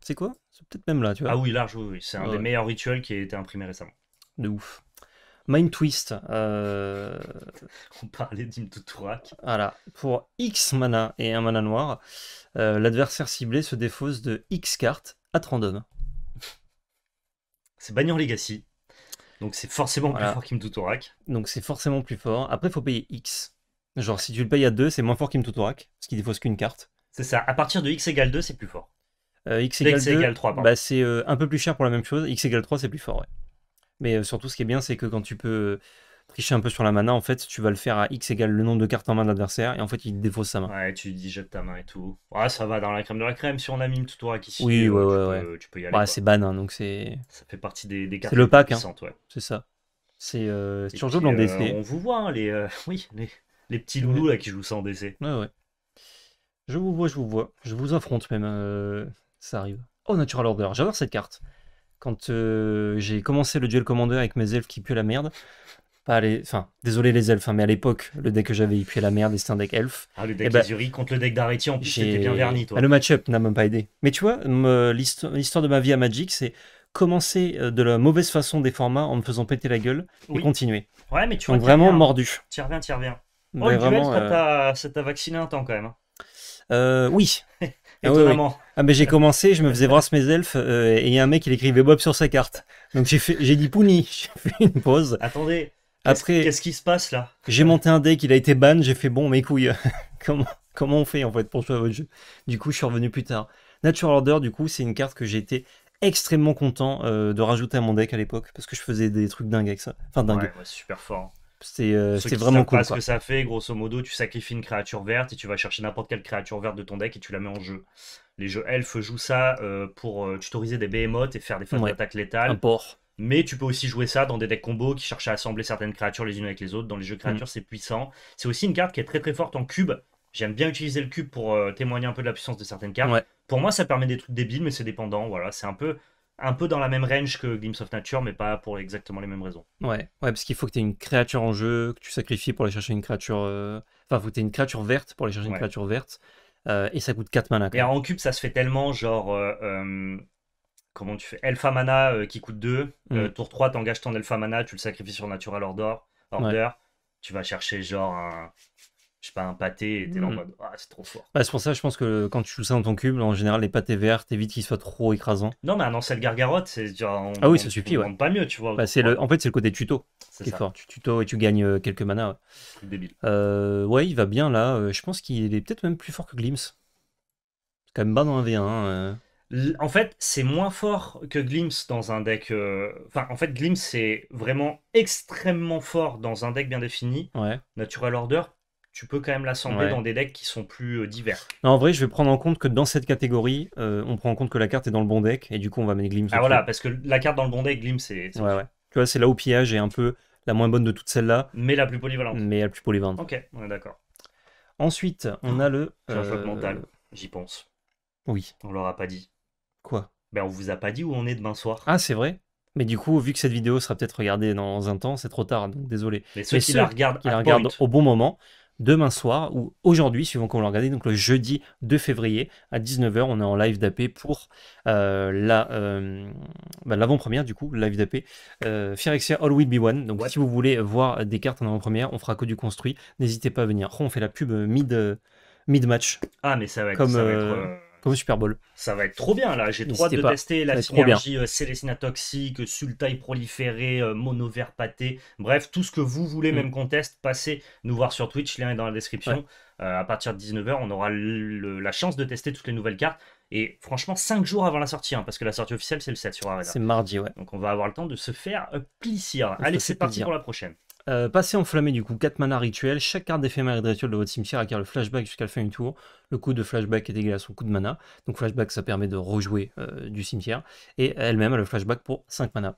C'est quoi C'est peut-être même là, tu vois. Ah oui, large, oui, oui. C'est un des meilleurs rituels qui a été imprimé récemment. De ouf. Mind Twist. Euh, On parlait Voilà. Pour X mana et un mana noir, euh, l'adversaire ciblé se défausse de X cartes à random. C'est Bagnon Legacy. Donc c'est forcément plus fort Tutorak. Donc c'est forcément plus fort. Après, il faut payer X. Genre, si tu le payes à 2, c'est moins fort Tutorak, ce qui défausse qu'une carte. C'est ça. À partir de X égale 2, c'est plus fort. Euh, X égale 3, bah, c'est un peu plus cher pour la même chose. X égale 3, c'est plus fort, ouais. Mais surtout, ce qui est bien, c'est que quand tu peux tricher un peu sur la mana, en fait, tu vas le faire à x égale le nombre de cartes en main de l'adversaire, et en fait, il défausse sa main. Ouais, tu dis jette ta main et tout. Ouais, ça va dans la crème de la crème si on a mime tout à ici. Oui, euh, tu, peux, y aller. Bah, ouais, c'est ban, hein, donc c'est. Ça fait partie des, des cartes le pack, hein. ouais. C'est ça. C'est euh, sur euh, on vous voit, hein, les, euh, oui, les, petits loulous là, qui jouent sans en DC. Ouais, ouais. Je vous vois, je vous vois. Je vous affronte même. ça arrive. Oh, Natural Order, j'adore cette carte quand euh, j'ai commencé le duel commandeur avec mes elfes qui puaient la merde. Pas les... Enfin, désolé les elfes, hein, mais à l'époque, le deck que j'avais, il puait la merde et c'était un deck elf. Ah, le deck d'Azuri eh ben, contre le deck d'Arétien, en plus, bien verni, toi. Ah, le match-up n'a même pas aidé. Mais tu vois, l'histoire de ma vie à Magic, c'est commencer euh, de la mauvaise façon des formats en me faisant péter la gueule et continuer. Ouais, mais tu Donc, vraiment mordu. Tiens, reviens, tiens, reviens. Oh, le duel, euh, ça t'a vacciné un temps quand même. Hein. oui, Ah, mais ah mais j'ai commencé, je me faisais brasse mes elfes euh, et il y a un mec qui écrivait Bob sur sa carte. Donc j'ai fait, j'ai dit Pouni, j'ai fait une pause. Attendez. Après, qu'est-ce qui se passe là J'ai monté un deck, il a été ban, j'ai fait bon mes couilles. comment, comment on fait en fait pour jouer à votre jeu Du coup, je suis revenu plus tard. Natural Order, du coup, c'est une carte que j'étais extrêmement content euh, de rajouter à mon deck à l'époque parce que je faisais des trucs dingues avec ça. Enfin dingue. Ouais, ouais, super fort. C'est euh, vraiment cool. Parce que ça fait, grosso modo, tu sacrifies une créature verte et tu vas chercher n'importe quelle créature verte de ton deck et tu la mets en jeu. Les jeux elfes jouent ça euh, pour euh, tutoriser des behemoths et faire des phases ouais. d'attaque létales. Mais tu peux aussi jouer ça dans des decks combos qui cherchent à assembler certaines créatures les unes avec les autres. Dans les jeux mm. créatures, c'est puissant. C'est aussi une carte qui est très très forte en cube. J'aime bien utiliser le cube pour témoigner un peu de la puissance de certaines cartes. Pour moi, ça permet des trucs débiles, mais c'est dépendant. Voilà, c'est un peu un peu dans la même range que Glimpse of Nature, mais pas pour exactement les mêmes raisons. Ouais, ouais parce qu'il faut que tu aies une créature en jeu, que tu sacrifies pour aller chercher une créature. Euh, enfin, faut une créature verte pour aller chercher une créature verte. Euh, et ça coûte 4 mana. Et en cube, ça se fait tellement genre. Euh, comment tu fais alpha mana qui coûte 2. Mm. tour 3, t'engages ton alpha mana, tu le sacrifies sur Natural Order. order. Tu vas chercher genre un, je sais pas, un pâté, et t'es là en hmm. mode, ah, c'est trop fort. Bah, c'est pour ça, je pense que quand tu joues ça dans ton cube, en général, les pâtés verts, t'évites qu'ils soient trop écrasants. Non, mais un cette gargarotte, c'est genre. ah oui, ça suffit, ouais. pas mieux, tu vois. Bah, c'est le, en fait, c'est le côté tuto qui est fort. Tu tuto et tu gagnes euh, quelques manas. Ouais. Débile. Euh, ouais, il va bien là. Euh, je pense qu'il est peut-être même plus fort que Glimpse. C'est quand même bas dans un V1. Hein, en fait, c'est moins fort que Glimpse dans un deck. Enfin, en fait, Glimpse, c'est vraiment extrêmement fort dans un deck bien défini. Ouais. Natural Order, tu peux quand même l'assembler dans des decks qui sont plus euh, divers. Non, en vrai, je vais prendre en compte que dans cette catégorie, euh, on prend en compte que la carte est dans le bon deck et du coup, on va mettre Glimpse. Ah voilà, parce que la carte dans le bon deck, Glimpse, c'est. Ouais, ouais. Tu vois, c'est là où pillage est un peu la moins bonne de toutes celles-là. Mais la plus polyvalente. Mais la plus polyvalente. Ok, on est d'accord. Ensuite, on a le. un Choc euh, mental, j'y pense. Oui. On leur a pas dit. Quoi Ben, on vous a pas dit où on est demain soir. Ah, c'est vrai mais du coup, vu que cette vidéo sera peut-être regardée dans un temps, c'est trop tard, donc désolé. Mais ceux, la qui la regardent, au bon moment, demain soir ou aujourd'hui, suivant qu'on vous le donc le jeudi 2 février à 19h, on est en live d'AP pour euh, la, euh, bah, l'avant-première du coup, live d'AP euh, All Will Be One. Donc si vous voulez voir des cartes en avant-première, on fera que du construit, n'hésitez pas à venir. On fait la pub mid, euh, mid match. Ah mais ça va comme, ça va être Super Bowl. Ça va être trop bien là, j'ai droit de tester la synergie euh, Célestina toxique, Sultai proliféré, euh, monover pâté, bref, tout ce que vous voulez, mm. même même conteste, passez nous voir sur Twitch, lien est dans la description. Euh, à partir de 19h, on aura la chance de tester toutes les nouvelles cartes. Et franchement, 5 jours avant la sortie, hein, parce que la sortie officielle, c'est le 7 sur Arena. C'est mardi, ouais. Donc on va avoir le temps de se faire plaisir. Allez, c'est parti pour la prochaine. Euh, passer enflammé du coup 4 mana rituel, chaque carte d'éphémère et de rituel de votre cimetière acquiert le flashback jusqu'à la fin du tour. Le coup de flashback est égal à son coup de mana. Donc flashback ça permet de rejouer euh, du cimetière. Et elle-même a le flashback pour 5 mana.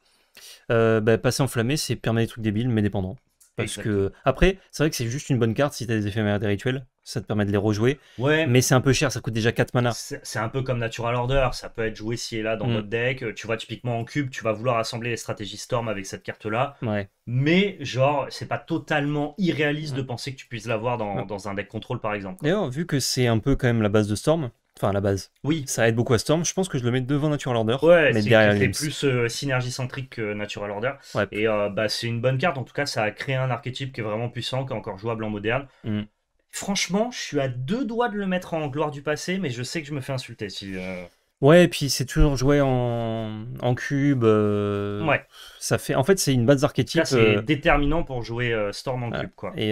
Euh, bah, passer enflammé, c'est permet des trucs débiles mais dépendants. Parce que après, c'est vrai que c'est juste une bonne carte si t'as des éphémères et des rituels, ça te permet de les rejouer. Mais c'est un peu cher, ça coûte déjà 4 mana. C'est un peu comme Natural Order, ça peut être joué ci et là dans notre mm. deck. Euh, tu vois, typiquement en cube, tu vas vouloir assembler les stratégies Storm avec cette carte-là. Ouais. Mais, genre, c'est pas totalement irréaliste de mm. penser que tu puisses l'avoir dans, mm. un deck contrôle, par exemple. D'ailleurs, oh, vu que c'est un peu quand même la base de Storm, enfin la base, oui. ça aide beaucoup à Storm, je pense que je le mets devant Natural Order. Ouais, mais C'est plus euh, synergie centrique que Natural Order. Et euh, bah, c'est une bonne carte, en tout cas, ça a créé un archétype qui est vraiment puissant, qui est encore jouable en moderne. Franchement, je suis à deux doigts de le mettre en gloire du passé, mais je sais que je me fais insulter si. Euh, ouais, et puis c'est toujours joué en, cube. Euh, ouais. Ça fait... En fait, c'est une base d'archétype. C'est euh, déterminant pour jouer Storm en cube. Quoi. Et,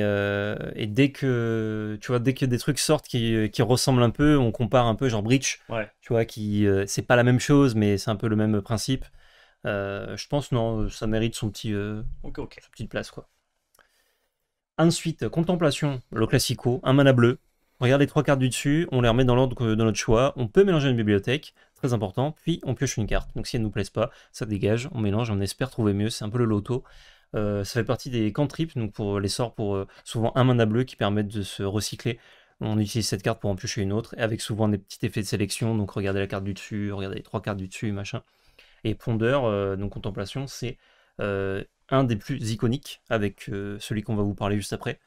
et, dès que tu vois, dès que des trucs sortent qui, qui ressemblent un peu, on compare un peu, genre Breach. Ouais. Tu vois, qui c'est pas la même chose, mais c'est un peu le même principe. je pense, non, ça mérite son petit, sa petite place. quoi. Ensuite, contemplation, le classico, un mana bleu. Regardez trois cartes du dessus, on les remet dans l'ordre de notre choix. On peut mélanger une bibliothèque, très important, puis on pioche une carte. Donc si elle ne nous plaise pas, ça dégage, on mélange, on espère trouver mieux, c'est un peu le loto. Euh, ça fait partie des cantrips, donc pour les sorts pour euh, souvent un mana bleu qui permet de se recycler. On utilise cette carte pour en piocher une autre, avec souvent des petits effets de sélection, donc regardez la carte du dessus, regardez les trois cartes du dessus, machin. Et pondeur, euh, donc contemplation, c'est un des plus iconiques, avec euh, celui qu'on va vous parler juste après.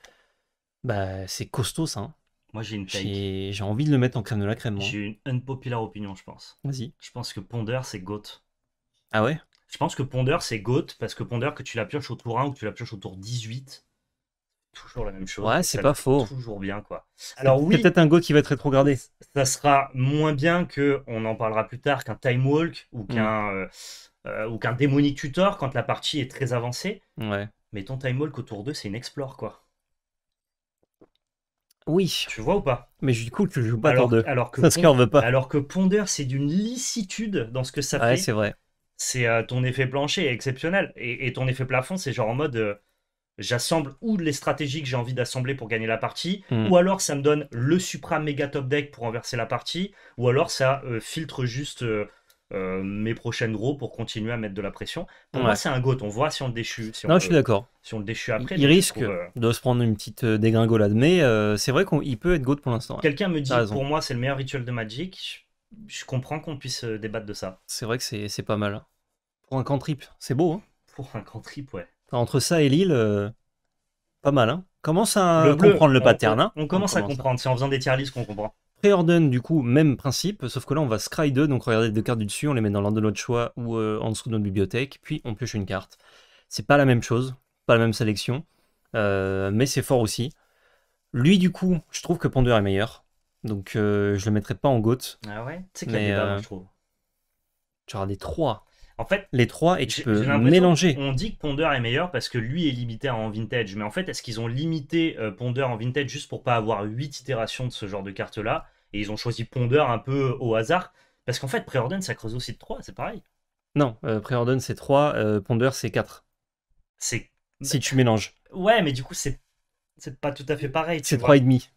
Bah, c'est costaud ça. Hein. Moi, j'ai une take. J'ai envie de le mettre en crème de la crème. J'ai une unpopular opinion, je pense. Vas-y. Je pense que Ponder, c'est GOAT. Ah ouais Je pense que Ponder, c'est GOAT parce que Ponder, que tu la pioches au tour 1 ou que tu la pioches autour tour 18, toujours la même chose. Ouais, c'est pas faux. Toujours bien, quoi. Alors, oui, peut-être un go qui va être rétrogradé. ça sera moins bien que, on en parlera plus tard, qu'un Time Walk ou mm. qu'un. Euh, euh, ou qu'un démonic tutor quand la partie est très avancée. Ouais. Mais ton time walk autour d'eux, c'est une explore, quoi. Oui. Tu vois ou pas Mais du coup, tu joues pas autour d'eux. Alors que, Parce qu'on veut pas. Alors que Ponder, c'est d'une licitude dans ce que ça ouais, fait. c'est vrai. C'est euh, ton effet plancher exceptionnel. Et, ton effet plafond, c'est genre en mode. Euh, j'assemble ou les stratégies que j'ai envie d'assembler pour gagner la partie, hmm. ou alors ça me donne le supra méga top deck pour renverser la partie, ou alors ça filtre juste euh, mes prochaines gros pour continuer à mettre de la pression. Pour moi, c'est un goat. On voit si on le déchue. non, je suis d'accord. Si on le déchue après. Il risque euh, de se prendre une petite euh, dégringolade, mais c'est vrai qu'il peut être goat pour l'instant. Quelqu'un me dit, pour moi, c'est le meilleur rituel de Magic. Je, comprends qu'on puisse débattre de ça. C'est vrai que c'est pas mal. Hein. Pour un trip c'est beau. Hein. pour un trip ouais. Entre ça et Lille, pas mal. Hein Commence à comprendre le pattern. Hein. on, commence à comprendre. C'est en faisant des tier qu'on comprend ordon du coup, même principe, sauf que là, on va scry 2, donc regarder deux cartes du dessus, on les met dans l'un de notre choix ou euh, en dessous de notre bibliothèque, puis on pioche une carte. C'est pas la même chose, pas la même sélection, euh, mais c'est fort aussi. Lui, du coup, je trouve que ponder est meilleur, donc euh, je le mettrai pas en gote Ah Tu sais des auras des trois En fait, les trois et tu peux mélanger. On dit que Ponder est meilleur parce que lui est limité en vintage. Mais en fait, est-ce qu'ils ont limité Ponder en vintage juste pour pas avoir huit itérations de ce genre de carte là et ils ont choisi Ponder un peu au hasard. Parce qu'en fait, Preorden, ça creuse aussi de 3, c'est pareil. Non, euh, c'est 3, euh, Ponder, c'est 4. C'est... Si tu mélanges. Ouais, mais du coup, c'est, c'est pas tout à fait pareil. C'est 3,5.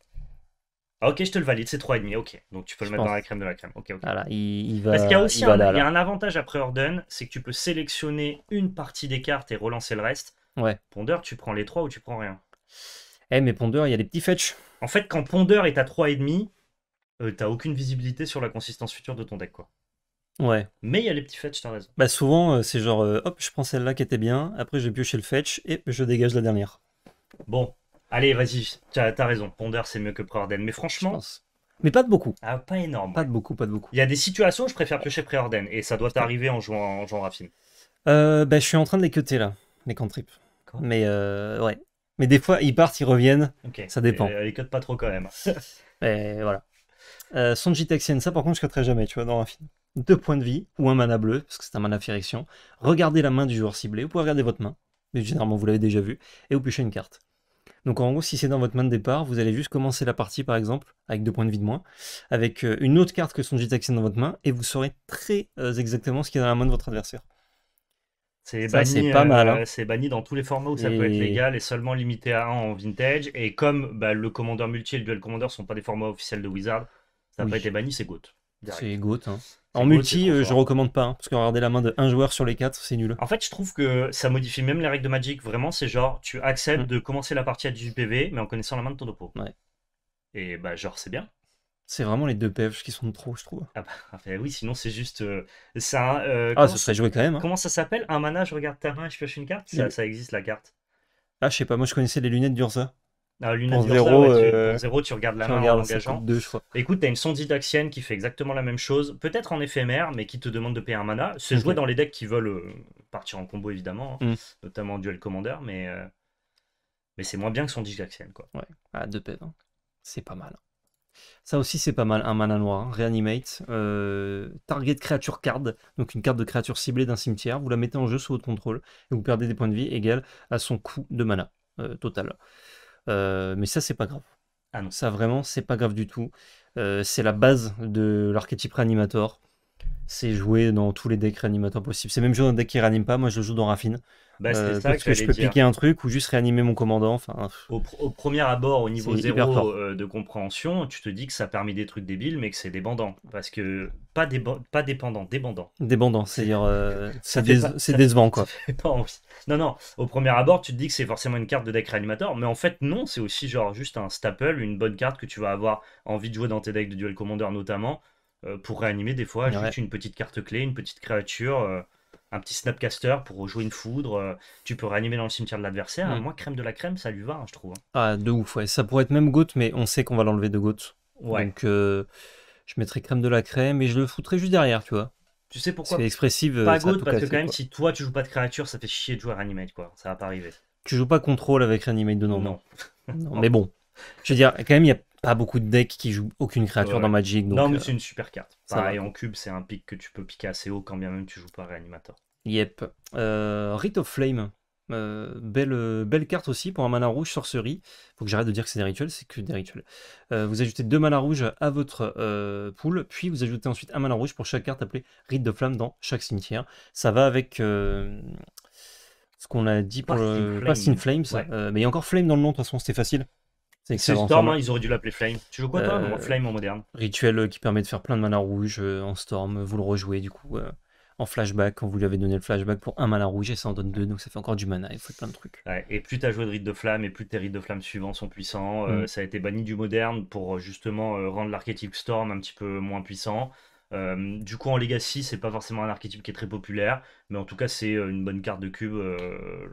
Ah, ok, je te le valide, c'est 3,5, ok. Donc tu peux le mettre dans la crème de la crème. Ok, ok. il, Parce qu'il y a aussi un, Y a un avantage à Orden, c'est que tu peux sélectionner une partie des cartes et relancer le reste. Ouais. Pondeur, tu prends les 3 ou tu prends rien. Eh, mais Ponder, il y a des petits fetch. En fait, quand Ponder est à 3,5, euh, t'as aucune visibilité sur la consistance future de ton deck, quoi. Ouais. Mais il y a les petits fetch, t'as raison. Bah souvent, euh, c'est genre, euh, hop, je prends celle-là qui était bien, après je vais piocher le fetch, et je dégage la dernière. Bon, allez, vas-y, t'as raison, Ponder c'est mieux que Préorden, mais franchement... Mais pas de beaucoup. Ah, pas énorme. Pas de beaucoup, pas de beaucoup. Il y a des situations où je préfère piocher Préorden, et ça doit arriver en jouant, en Raffine. bah je suis en train de les cutter là, les cantrips. Mais ouais. Mais des fois, ils partent, ils reviennent, okay. ça dépend. les cut pas trop quand même. mais voilà. Euh, Sonji ça par contre, je ne cutterai jamais, tu vois, dans un film. Deux points de vie ou un mana bleu, parce que c'est un mana Férection. Regardez la main du joueur ciblé, vous pouvez regarder votre main, mais généralement vous l'avez déjà vu, et vous piochez une carte. Donc en gros, si c'est dans votre main de départ, vous allez juste commencer la partie par exemple, avec deux points de vie de moins, avec euh, une autre carte que son dans votre main, et vous saurez très euh, exactement ce qu'il y a dans la main de votre adversaire. C'est banni, pas euh, mal, hein. c'est banni dans tous les formats où ça peut être légal et seulement limité à un en vintage. Et comme bah, le commandeur Multi et le Duel Commander ne sont pas des formats officiels de Wizard, ça n'a pas été banni, c'est GOAT. C'est GOAT. Hein. En multi, euh, je recommande pas, hein, parce que regarder la main d'un joueur sur les quatre, c'est nul. En fait, je trouve que ça modifie même les règles de Magic. Vraiment, c'est genre, tu acceptes mm. de commencer la partie à 18 PV, mais en connaissant la main de ton topo. Ouais. Et bah, genre, c'est bien. C'est vraiment les deux PF qui sont trop, je trouve. Ah bah, ah bah oui, sinon c'est juste. Euh, ça, euh, ah, ce serait joué quand même. Hein. Comment ça s'appelle Un mana, je regarde ta main et je pioche une carte ça, existe la carte. Ah, je sais pas, moi je connaissais les lunettes d'Urza. Ah, Luna euh, tu, regardes la main en engageant. Écoute, t'as une Sondite qui fait exactement la même chose, peut-être en éphémère, mais qui te demande de payer un mana. C'est joué dans les decks qui veulent euh, partir en combo, évidemment, hein, mm. notamment en duel commander, mais, euh, mais c'est moins bien que son d'axienne. Quoi. Ouais, à ah, deux hein. c'est pas mal. Ça aussi, c'est pas mal. Un mana noir, réanimate hein. reanimate, target créature card, donc une carte de créature ciblée d'un cimetière. Vous la mettez en jeu sous votre contrôle et vous perdez des points de vie égal à son coût de mana total. Euh, mais ça, c'est pas grave. Ah non. Ça, vraiment, c'est pas grave du tout. Euh, c'est la base de l'archétype Reanimator c'est jouer dans tous les decks réanimateurs possibles. C'est même jouer dans des deck qui réanime pas. Moi, je le joue dans Raffine. Bah, euh, ça parce que, je peux piquer un truc ou juste réanimer mon commandant. Enfin, au, premier abord, au niveau zéro euh, de compréhension, tu te dis que ça permet des trucs débiles, mais que c'est débandant. Parce que pas, dépendant, pas dépendant, débandant. Débandant, c'est-à-dire euh, c'est décevant quoi. Non, non, au premier abord, tu te dis que c'est forcément une carte de deck réanimateur, mais en fait, non, c'est aussi genre juste un staple, une bonne carte que tu vas avoir envie de jouer dans tes decks de duel commander notamment, euh, pour réanimer, des fois, j'ai juste une petite carte clé, une petite créature, euh, un petit snapcaster pour jouer une foudre. Euh, tu peux réanimer dans le cimetière de l'adversaire. Hein. Mm. Moi, crème de la crème, ça lui va, hein, je trouve. Hein. Ah, de ouf, ouais. Ça pourrait être même goutte, mais on sait qu'on va l'enlever de goutte. Donc, je mettrais crème de la crème et je le foutrais juste derrière, tu vois. Tu sais pourquoi C'est expressive. Pas goutte, parce que quand même, si toi, tu joues pas de créature, ça fait chier de jouer à Reanimate, quoi. Ça va pas arriver. Tu joues pas contrôle avec Reanimate de nom. Non. non. mais bon. Je veux dire, quand même, il y a pas beaucoup de decks qui jouent aucune créature dans Magic. non, mais euh, c'est une super carte. Pareil, en cube, c'est un pic que tu peux piquer assez haut quand bien même tu joues pas réanimateur. Yep. Euh, Rite of Flame. Euh, belle, belle carte aussi pour un mana rouge sorcerie. Faut que j'arrête de dire que c'est des rituels, c'est que des rituels. vous ajoutez deux mana rouges à votre poule puis vous ajoutez ensuite un mana rouge pour chaque carte appelée Rite de Flamme dans chaque cimetière. Ça va avec ce qu'on a dit pour le Flames, mais il y a encore Flame dans le nom, de toute façon c'était facile. C'est Storm, hein, ils auraient dû l'appeler Flame. Tu joues quoi toi euh, Flame en moderne. Rituel euh, qui permet de faire plein de mana rouge euh, en Storm, vous le rejouez du coup en flashback quand vous lui avez donné le flashback pour un mana rouge et ça en donne deux, donc ça fait encore du mana, il faut plein de trucs. et plus as joué de rite de flamme et plus tes rites de flamme suivants sont puissants, mm. ça a été banni du moderne pour justement rendre l'archétype Storm un petit peu moins puissant. Euh, du coup, en Legacy, c'est pas forcément un archétype qui est très populaire, mais en tout cas, c'est euh, une bonne carte de cube. Euh,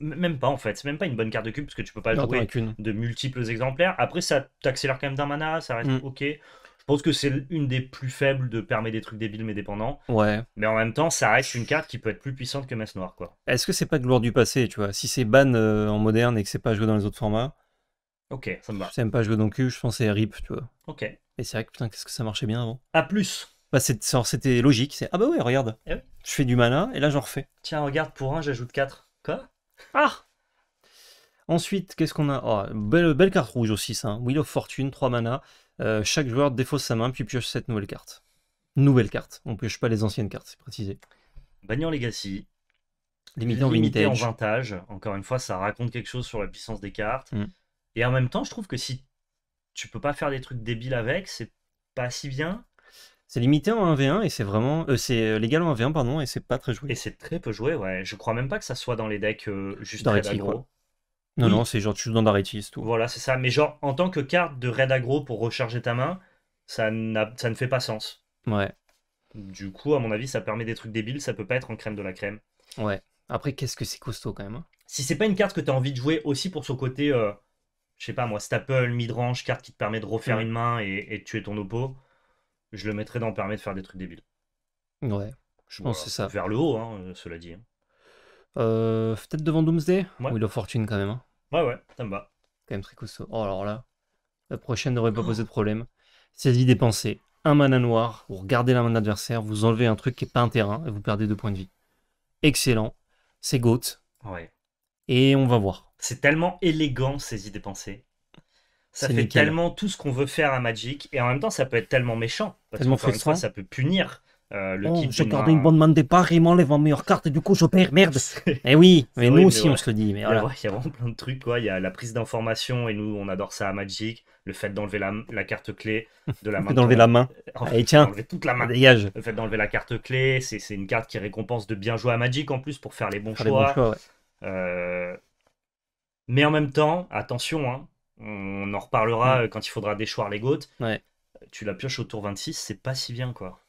même pas en fait, c'est même pas une bonne carte de cube parce que tu peux pas jouer de multiples exemplaires. Après, ça t'accélère quand même d'un mana, ça reste mm. ok. Je pense que c'est une des plus faibles de permet des trucs débiles mais dépendants. Ouais. Mais en même temps, ça reste une carte qui peut être plus puissante que Messe Noire, quoi. Est-ce que c'est pas de gloire du passé, tu vois Si c'est ban en moderne et que c'est pas joué dans les autres formats. Ok, ça me va. même pas joué dans je pense c'est RIP, tu vois. Ok. Et c'est vrai que putain, qu'est-ce que ça marchait bien avant. A plus bah, c'était logique. C'est ah bah ouais, regarde. Eh je fais du mana, et là j'en refais. Tiens, regarde, pour un, j'ajoute 4. Quoi Ah Ensuite, qu'est-ce qu'on a oh, belle, belle, carte rouge aussi, ça. Hein. Wheel of Fortune, 3 mana. Euh, chaque joueur défausse sa main puis pioche cette nouvelle carte. Nouvelle carte. On pioche pas les anciennes cartes, c'est précisé. en Legacy. Limité en limité vintage. Encore une fois, ça raconte quelque chose sur la puissance des cartes. Mm. Et en même temps, je trouve que si tu peux pas faire des trucs débiles avec, c'est pas si bien. C'est limité en 1v1 et c'est vraiment. Euh, c'est euh, légal en 1v1, pardon, et c'est pas très joué. Et c'est très peu joué, ouais. Je crois même pas que ça soit dans les decks euh, juste Red Aggro. Non, non, c'est genre tu joues dans Daritis, tout. Voilà, c'est ça. Mais genre, en tant que carte de Red Aggro pour recharger ta main, ça, ça ne fait pas sens. Ouais. Du coup, à mon avis, ça permet des trucs débiles, ça peut pas être en crème de la crème. Ouais. Après, qu'est-ce que c'est costaud quand même hein. Si c'est pas une carte que t'as envie de jouer aussi pour son côté, je sais pas moi, staple, midrange, carte qui te permet de refaire mm. une main et, et de tuer ton oppo je le mettrais dans le de faire des trucs débiles. Ouais, je pense que c'est euh, ça. Vers le haut, hein, euh, cela dit. Hein. Euh, peut-être devant Doomsday Oui. Ou Fortune quand même. Hein. Ouais, ouais, ça me va. Quand même très costaud. Oh, alors là, la prochaine n'aurait pas posé de problème. Saisie des dépenser un mana noir, vous regardez la main d'adversaire, vous enlevez un truc qui n'est pas un terrain et vous perdez deux points de vie. Excellent. C'est GOAT. Ouais. Et on va voir. C'est tellement élégant saisie idées ça fait tellement tout ce qu'on veut faire à Magic et en même temps ça peut être tellement méchant. tellement frustrant. ça peut punir. Euh, le oh, j'ai gardé une bonne main de départ, il m'enlève en meilleure carte et du coup je perds, merde. Eh oui, mais nous aussi on se le dit. Mais Il y a vraiment plein de trucs, quoi. Il y a la prise d'information et nous on adore ça à Magic. Le fait d'enlever la, carte clé de la main. d'enlever la main. et tiens, toute la main. Le fait d'enlever la carte clé, c'est une carte qui récompense de bien jouer à Magic en plus pour faire les bons choix. Euh, mais en même temps, attention, hein, on en reparlera mm. quand il faudra déchoir les gouttes. Ouais. Tu la pioches au tour 26, c'est pas si bien, quoi.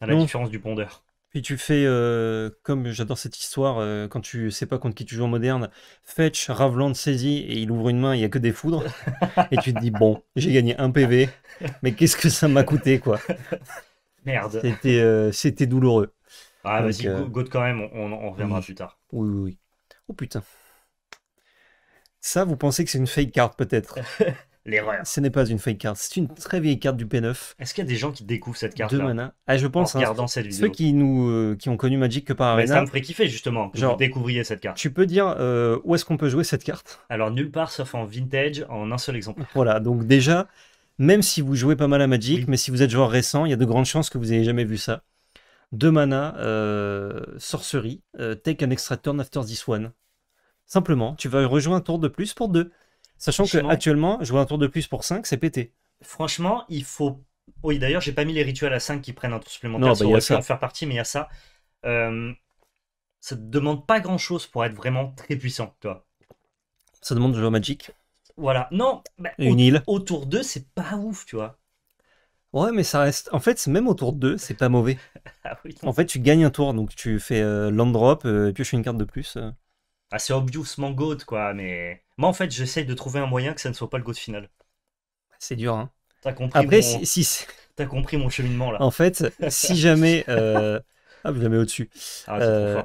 À la différence du pondeur. Puis tu fais, euh, comme j'adore cette histoire, euh, quand tu sais pas contre qui tu joues en moderne, fetch, Ravland saisie, et il ouvre une main, il y a que des foudres. et tu te dis, bon, j'ai gagné un PV, mais qu'est-ce que ça m'a coûté, quoi. Merde. C'était, euh, c'était douloureux. Ah, vas-y, quand même, on, reviendra plus tard. Oui, oui, oui. Oh putain. Ça, vous pensez que c'est une fake carte peut-être L'erreur. Ce n'est pas une fake carte, c'est une très vieille carte du P9. Est-ce qu'il y a des gens qui découvrent cette carte De Ah, je pense. En hein. regardant cette vidéo. Ceux qui, nous, euh, qui ont connu Magic que par Arena. Mais ça me ferait kiffer justement genre, cette carte. Tu peux dire euh, où est-ce qu'on peut jouer cette carte Alors nulle part sauf en vintage, en un seul exemple. Voilà, donc déjà, même si vous jouez pas mal à Magic, mais si vous êtes joueur récent, il y a de grandes chances que vous n'ayez jamais vu ça. De mana, euh, sorcerie, euh, take an extra turn after this one. Simplement, tu vas rejoindre un tour de plus pour 2. Sachant que actuellement, jouer un tour de plus pour 5, c'est pété. Franchement, il faut. Oui, d'ailleurs, j'ai pas mis les rituels à 5 qui prennent un tour supplémentaire. Non, bah, ça faire partie, mais il y a ça. Euh, ça ne demande pas grand chose pour être vraiment très puissant, toi. Ça demande de jouer Magic. Voilà. Non, bah, une au... île. Autour 2, c'est pas ouf, tu vois. Ouais, mais ça reste. En fait, même au tour 2, c'est pas mauvais. Ah en fait, tu gagnes un tour, donc tu fais euh, land drop, euh, je pioche une carte de plus assez ah, obviousement GOAT quoi. Mais moi, en fait, j'essaye de trouver un moyen que ça ne soit pas le GOAT final. C'est dur, hein. T'as compris Après, mon... si, T'as compris mon cheminement, là. En fait, si jamais. Euh, ah, jamais au-dessus. Ah, euh,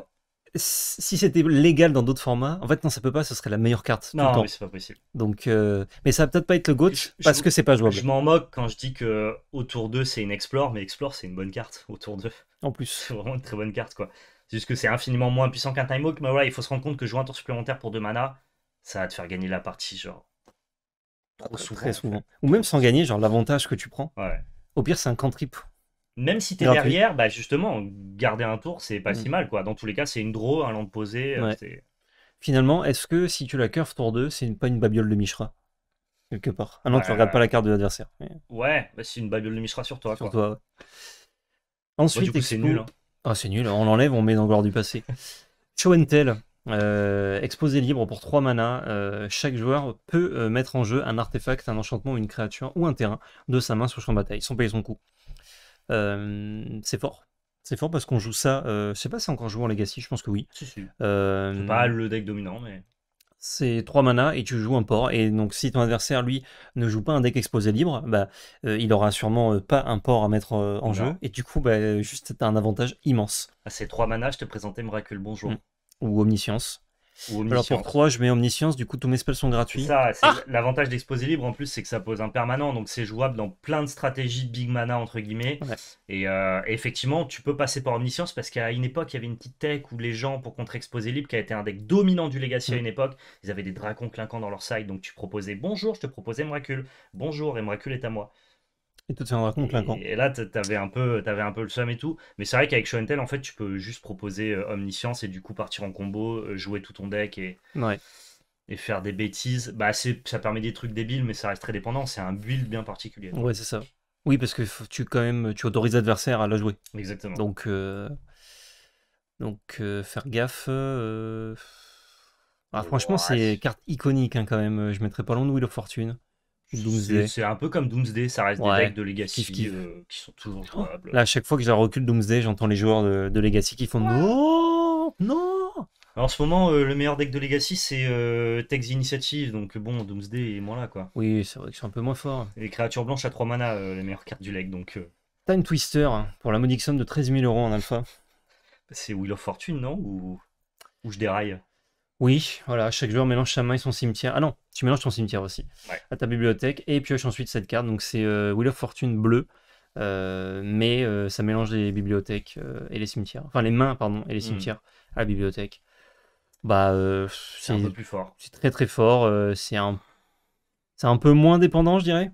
si c'était légal dans d'autres formats, en fait, non, ça peut pas, ce serait la meilleure carte. Non, non c'est pas possible. Donc, euh, Mais ça va peut-être pas être le GOAT parce que c'est pas jouable. Je m'en moque quand je dis que autour d'eux c'est une Explore, mais Explore, c'est une bonne carte autour d'eux. En plus. C'est vraiment une très bonne carte, quoi. C'est que c'est infiniment moins puissant qu'un Time mais voilà, il faut se rendre compte que jouer un tour supplémentaire pour deux mana, ça va te faire gagner la partie, genre. Ah, trop très, souvent. Ou même sans gagner, genre l'avantage que tu prends. Ouais. Au pire, c'est un cantrip. Même si t'es derrière, bah justement, garder un tour, c'est pas mm. si mal, quoi. Dans tous les cas, c'est une draw, un land posé. Euh, Finalement, est-ce que si tu la curves tour 2, c'est une... pas une babiole de Mishra Quelque part. Ah non, tu euh, regardes pas la carte de l'adversaire. Ouais, bah, c'est une babiole de Mishra sur toi. Sur toi. Bah, Ensuite, c'est nul. Hein. Ah, oh, c'est nul, on l'enlève, on met dans gloire du passé. Show euh, exposé libre pour 3 mana, euh, chaque joueur peut euh, mettre en jeu un artefact, un enchantement, une créature ou un terrain de sa main sur champ bataille, sans payer son coût. c'est fort. C'est fort parce qu'on joue ça. je sais pas si c'est encore joué en Legacy, je pense que oui. Si, si. c'est pas le deck dominant, mais c'est 3 mana et tu joues un port. Et donc si ton adversaire, lui, ne joue pas un deck exposé libre, bah, euh, il aura sûrement euh, pas un port à mettre euh, en jeu. Et du coup, bah, juste, as un avantage immense. À ces 3 mana, je te présentais Miracle Bonjour. Mm. Ou Omniscience. Alors je mets omniscience, du coup tous mes spells sont gratuits. Ah l'avantage d'exposer libre en plus, c'est que ça pose un permanent, donc c'est jouable dans plein de stratégies big mana entre guillemets. Euh, et, effectivement, tu peux passer par omniscience parce qu'à une époque, il y avait une petite tech où les gens pour contre exposer libre, qui a été un deck dominant du Legacy à mm. une époque, ils avaient des dragons clinquants dans leur side, donc tu proposais bonjour, je te proposais miracle bonjour et miracle est à moi. Et Et, là, t'avais un, peu, avais un peu le seum et tout. Mais c'est vrai qu'avec Shoentel, en fait, tu peux juste proposer euh, Omniscience et du coup partir en combo, euh, jouer tout ton deck et, et faire des bêtises. Bah, ça permet des trucs débiles, mais ça reste très dépendant. C'est un build bien particulier. Ouais, c'est ça. Oui, parce que tu, quand même, tu autorises l'adversaire à la jouer. Exactement. Donc, euh, Donc faire gaffe. Ah, franchement, c'est carte iconique hein, quand même. Je mettrais pas loin de Wheel of Fortune. C'est un peu comme Doomsday, ça reste des decks de Legacy qui euh, sont toujours oh. jouables. Là, à chaque fois que je recule Doomsday, j'entends les joueurs de, Legacy qui font Non Non en ce moment, euh, le meilleur deck de Legacy, c'est euh, Tex Initiative, donc bon, Doomsday est moins là, quoi. Oui, c'est vrai que c'est un peu moins fort. Et les créatures blanches à 3 mana, euh, les meilleures cartes du leg, donc. Time Twister, hein, pour la modique somme de 13 000 euros en alpha. C'est Wheel of Fortune, non Ou, Ou je déraille oui, voilà, chaque joueur mélange sa main et son cimetière. Ah non, tu mélanges ton cimetière aussi à ta bibliothèque et pioche ensuite cette carte. Donc c'est euh, Wheel of Fortune bleu, euh, mais euh, ça mélange les bibliothèques et les cimetières. Enfin les mains, pardon, et les hmm. cimetières à la bibliothèque. Bah, c'est un peu plus fort. C'est très très fort. c'est un, c'est un peu moins dépendant, je dirais.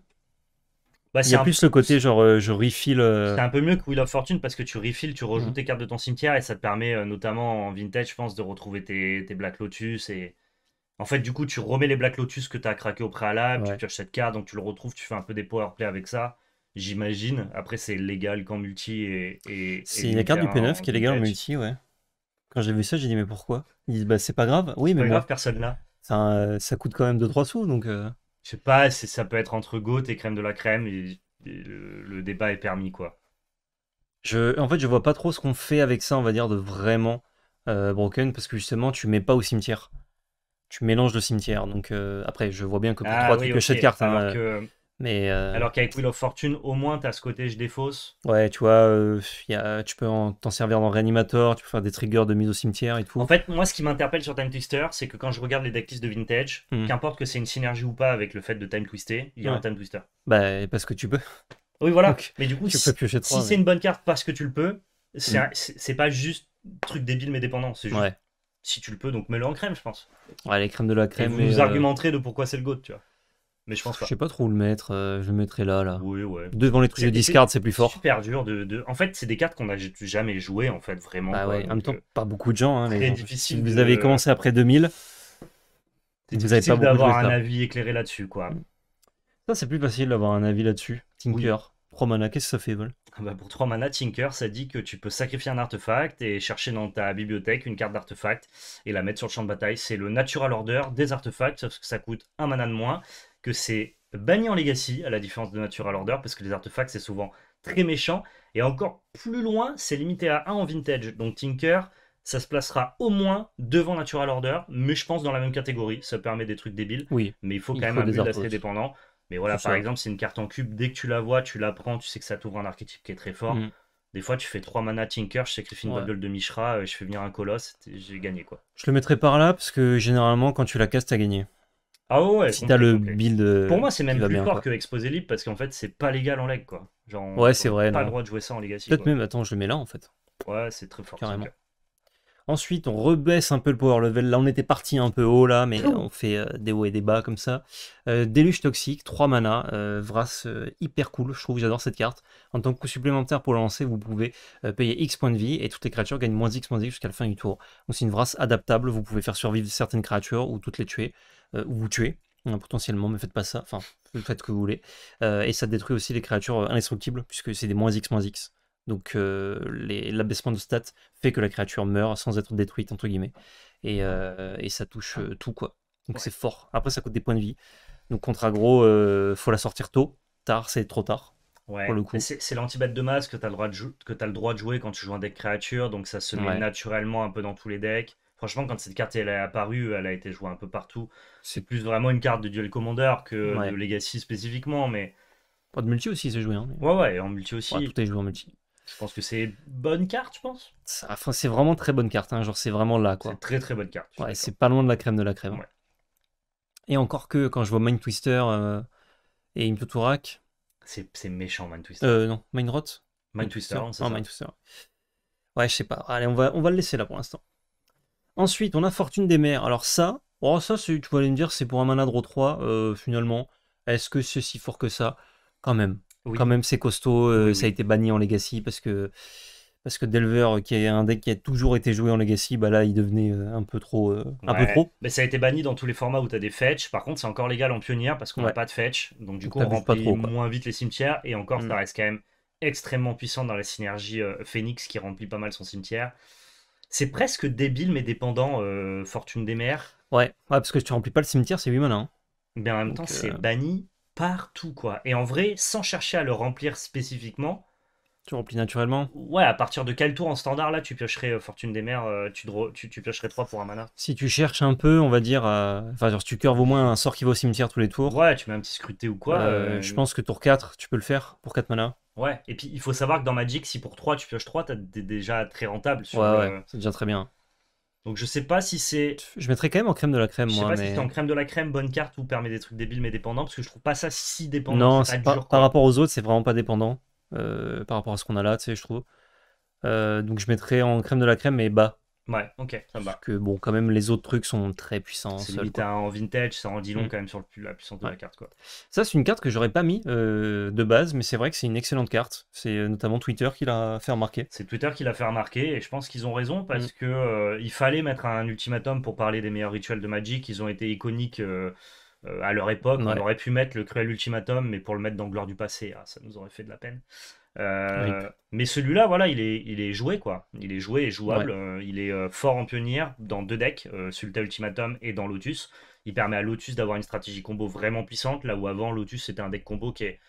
Bah, il y a plus le côté genre euh, je refill. Euh. C'est un peu mieux que Wheel of Fortune parce que tu refill, tu mm. rejoues tes cartes de ton cimetière et ça te permet euh, notamment en vintage, je pense, de retrouver tes, Black Lotus. Et en fait, du coup, tu remets les Black Lotus que tu as craqué au préalable, tu pioches cette carte, donc tu le retrouves, tu fais un peu des power play avec ça. J'imagine. Après, c'est légal qu'en multi et. c'est la carte du P9 qui est légale en multi, ouais. Quand j'ai vu ça, j'ai dit mais pourquoi Ils disent bah c'est pas grave. Oui, mais. Pas grave, personne là. Ça, ça coûte quand même 2-3 sous donc je sais pas, ça peut être entre goutte et crème de la crème, le, débat est permis, quoi. Je, en fait, je vois pas trop ce qu'on fait avec ça, on va dire, de vraiment euh, Broken, parce que justement, tu mets pas au cimetière. Tu mélanges le cimetière. Donc, euh, après, je vois bien que pour ah trois tu cartes. Hein, mais euh, Alors qu'avec Wheel of Fortune, au moins, tu as ce côté je défausse. Ouais, tu vois, euh, y a, tu peux t'en servir dans Reanimator, tu peux faire des triggers de mise au cimetière et tout. En fait, moi, ce qui m'interpelle sur Time Twister, c'est que quand je regarde les decklist de Vintage, hmm. qu'importe que c'est une synergie ou pas avec le fait de Time Twister, il y a un Time Twister. Bah, parce que tu peux. Oui, voilà. mais du coup, tu si, si c'est une bonne carte parce que tu le peux, c'est hmm. pas juste truc débile mais dépendant. C'est juste si tu le peux, donc mets-le en crème, je pense. Ouais, les crèmes de la crème. Et vous, et euh, argumenterez de pourquoi c'est le GOAT, tu vois je pense pas. Je sais pas trop où le mettre. Euh, je le mettrai là, là. Oui, Devant les trucs de discard, c'est plus fort. Super dur de. En fait, c'est des cartes qu'on n'a jamais jouées, en fait, vraiment. Ah ouais. En même temps, euh, pas beaucoup de gens. Hein, difficile. vous avez commencé après 2000. C'est vous d'avoir un avis éclairé là-dessus, quoi. Ça, c'est plus facile d'avoir un avis là-dessus. Tinker, 3 mana, qu'est-ce que ça fait, Vol ah bah, Pour 3 mana, Tinker, ça dit que tu peux sacrifier un artefact et chercher dans ta bibliothèque une carte d'artefact et la mettre sur le champ de bataille. C'est le natural order des artefacts, sauf que ça coûte un mana de moins que c'est banni en Legacy, à la différence de Natural Order, parce que les artefacts, c'est souvent très méchant. Et encore plus loin, c'est limité à 1 en Vintage. Donc Tinker, ça se placera au moins devant Natural Order, mais je pense dans la même catégorie. Ça permet des trucs débiles, oui, mais il faut quand même un peu dépendant. Mais voilà, par exemple, c'est une carte en cube, dès que tu la vois, tu la prends, tu sais que ça t'ouvre un archétype qui est très fort. Mm. Des fois, tu fais 3 mana Tinker, je sacrifie une ouais. de Mishra, euh, je fais venir un Colosse, j'ai gagné quoi. Je le mettrai par là parce que généralement, quand tu la casses, t'as gagné. Ah ouais, si t'as le build. Euh, pour moi, c'est même plus fort que exposé libre parce qu'en fait, c'est pas légal en leg quoi. ouais, c'est vrai. Pas le droit de jouer ça en legacy. Peut-être même, attends, je le mets là en fait. Ouais, c'est très fort. Carrément. Ensuite, on rebaisse un peu le power level. Là, on était parti un peu haut, là, mais on fait euh, des hauts et des bas comme ça. Euh, Déluge toxique, 3 mana, euh, euh, hyper cool. Je trouve que j'adore cette carte. En tant que coût supplémentaire pour lancer, vous pouvez payer X points de vie et toutes les créatures gagnent moins X moins X jusqu'à la fin du tour. Donc, c'est une Vras adaptable. Vous pouvez faire survivre certaines créatures ou toutes les tuer. Euh, ou vous tuez hein, potentiellement, mais faites pas ça, enfin, faites ce que vous voulez. Euh, et ça détruit aussi les créatures euh, indestructibles, puisque c'est des moins x moins x. Donc l'abaissement de stats fait que la créature meurt sans être détruite, entre guillemets. Et, ça touche tout, quoi. Donc c'est fort. Après, ça coûte des points de vie. Donc contre aggro, faut la sortir tôt. Tard, c'est trop tard. Ouais, c'est lanti de masse que tu as, le droit de jouer quand tu joues un deck créature, donc ça se met naturellement un peu dans tous les decks. Franchement, quand cette carte elle est apparue, elle a été jouée un peu partout. C'est plus vraiment une carte de duel commander que de Legacy spécifiquement, mais. Pas de multi aussi, c'est joué. Hein, ouais, ouais, en multi aussi. tout est joué en multi. Je pense que c'est bonne carte, je pense. Enfin, c'est vraiment très bonne carte. Hein, genre, c'est vraiment là, quoi. C'est très très bonne carte. Ouais, c'est pas loin de la crème de la crème. Hein. Et encore que quand je vois Mind Twister euh, et Imtoturak. C'est méchant, Mind Twister. Euh, non, Mind Rot. Mind, Twister, c'est Mind Twister. Ouais, je sais pas. Allez, on va, on va le laisser là pour l'instant. Ensuite, on a Fortune des mers. Alors ça, oh, ça tu vas aller me dire, c'est pour un manadro 3, euh, finalement. Est-ce que c'est si fort que ça Quand même. Quand même, c'est costaud. Euh, ça a été banni en Legacy parce que, parce que Delver, qui est un deck qui a toujours été joué en Legacy, bah là, il devenait euh, un peu trop. un peu trop. Mais ça a été banni dans tous les formats où tu as des fetch. Par contre, c'est encore légal en pionnière parce qu'on n'a pas de fetch. Donc, du coup, on remplit pas trop, moins vite les cimetières. Et encore, ça mm. reste quand même extrêmement puissant dans la synergie Phoenix qui remplit pas mal son cimetière. C'est presque débile, mais dépendant euh, Fortune des mers. Ouais. ouais, parce que tu remplis pas le cimetière, c'est 8 mana. Mais hein. ben, en même temps, c'est euh, banni partout, quoi. Et en vrai, sans chercher à le remplir spécifiquement. Tu remplis naturellement Ouais, à partir de quel tour en standard, là, tu piocherais euh, Fortune des Mers, tu, tu, tu, piocherais 3 pour un mana Si tu cherches un peu, on va dire. Enfin, si tu curves au moins un sort qui va au cimetière tous les tours. Ouais, tu mets un petit scruté ou quoi. je pense que tour 4, tu peux le faire pour 4 mana. Ouais, et puis il faut savoir que dans Magic, si pour 3 tu pioches 3, t'as déjà très rentable. Sur ouais, ouais, très bien. Donc je sais pas si c'est. Je mettrais quand même en crème de la crème, moi. Je sais pas si c'est en crème de la crème, bonne carte ou permet des trucs débiles mais dépendants, parce que je trouve pas ça si dépendant. Non, pas, par rapport aux autres, c'est vraiment pas dépendant. Euh, par rapport à ce qu'on a là, tu sais, je trouve. Euh, donc je mettrais en crème de la crème, mais bas. Ouais, ok, ça Parce que bon, quand même, les autres trucs sont très puissants. C'est limite en vintage, ça en dit long mm. quand même sur la puissance de la carte. Ça, c'est une carte que j'aurais pas mis euh, de base, mais c'est vrai que c'est une excellente carte. C'est euh, notamment Twitter qui l'a fait remarquer. C'est Twitter qui l'a fait remarquer, et je pense qu'ils ont raison parce mm. que euh, il fallait mettre un ultimatum pour parler des meilleurs rituels de Magic. Ils ont été iconiques. à leur époque, on aurait pu mettre le cruel ultimatum, mais pour le mettre dans Gloire du passé, ah, ça nous aurait fait de la peine. Euh, mais celui-là, voilà, il est, il est joué, quoi. Il est joué et jouable. Euh, il est euh, fort en pionnière dans deux decks, Sulta Ultimatum et dans Lotus. Il permet à Lotus d'avoir une stratégie combo vraiment puissante, là où avant, Lotus c'était un deck combo qui, est,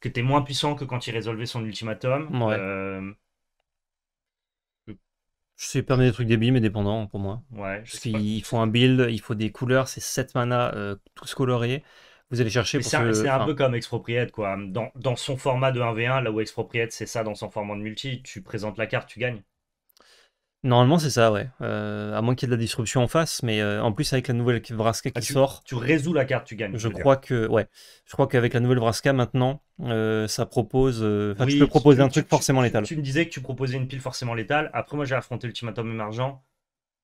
qui était moins puissant que quand il résolvait son Ultimatum. Ouais. sais permet des trucs débiles mais dépendants pour moi. Ouais, Parce qu'il faut un build, il faut des couleurs, c'est 7 mana tous colorés. Vous allez chercher C'est un, peu comme Expropriate, quoi. Dans, dans, son format de 1v1, là où Expropriate, c'est ça dans son format de multi, tu présentes la carte, tu gagnes. Normalement, c'est ça, ouais. Euh, à moins qu'il y ait de la disruption en face, mais euh, en plus, avec la nouvelle Vraska qui ah, sort. Tu résous la carte, tu gagnes. Je crois que, ouais. Je crois qu'avec la nouvelle Vraska, maintenant, euh, ça propose. Enfin, tu peux proposer un truc forcément létal. Tu, me disais que tu proposais une pile forcément létale. Après, moi, j'ai affronté Ultimatum Emergent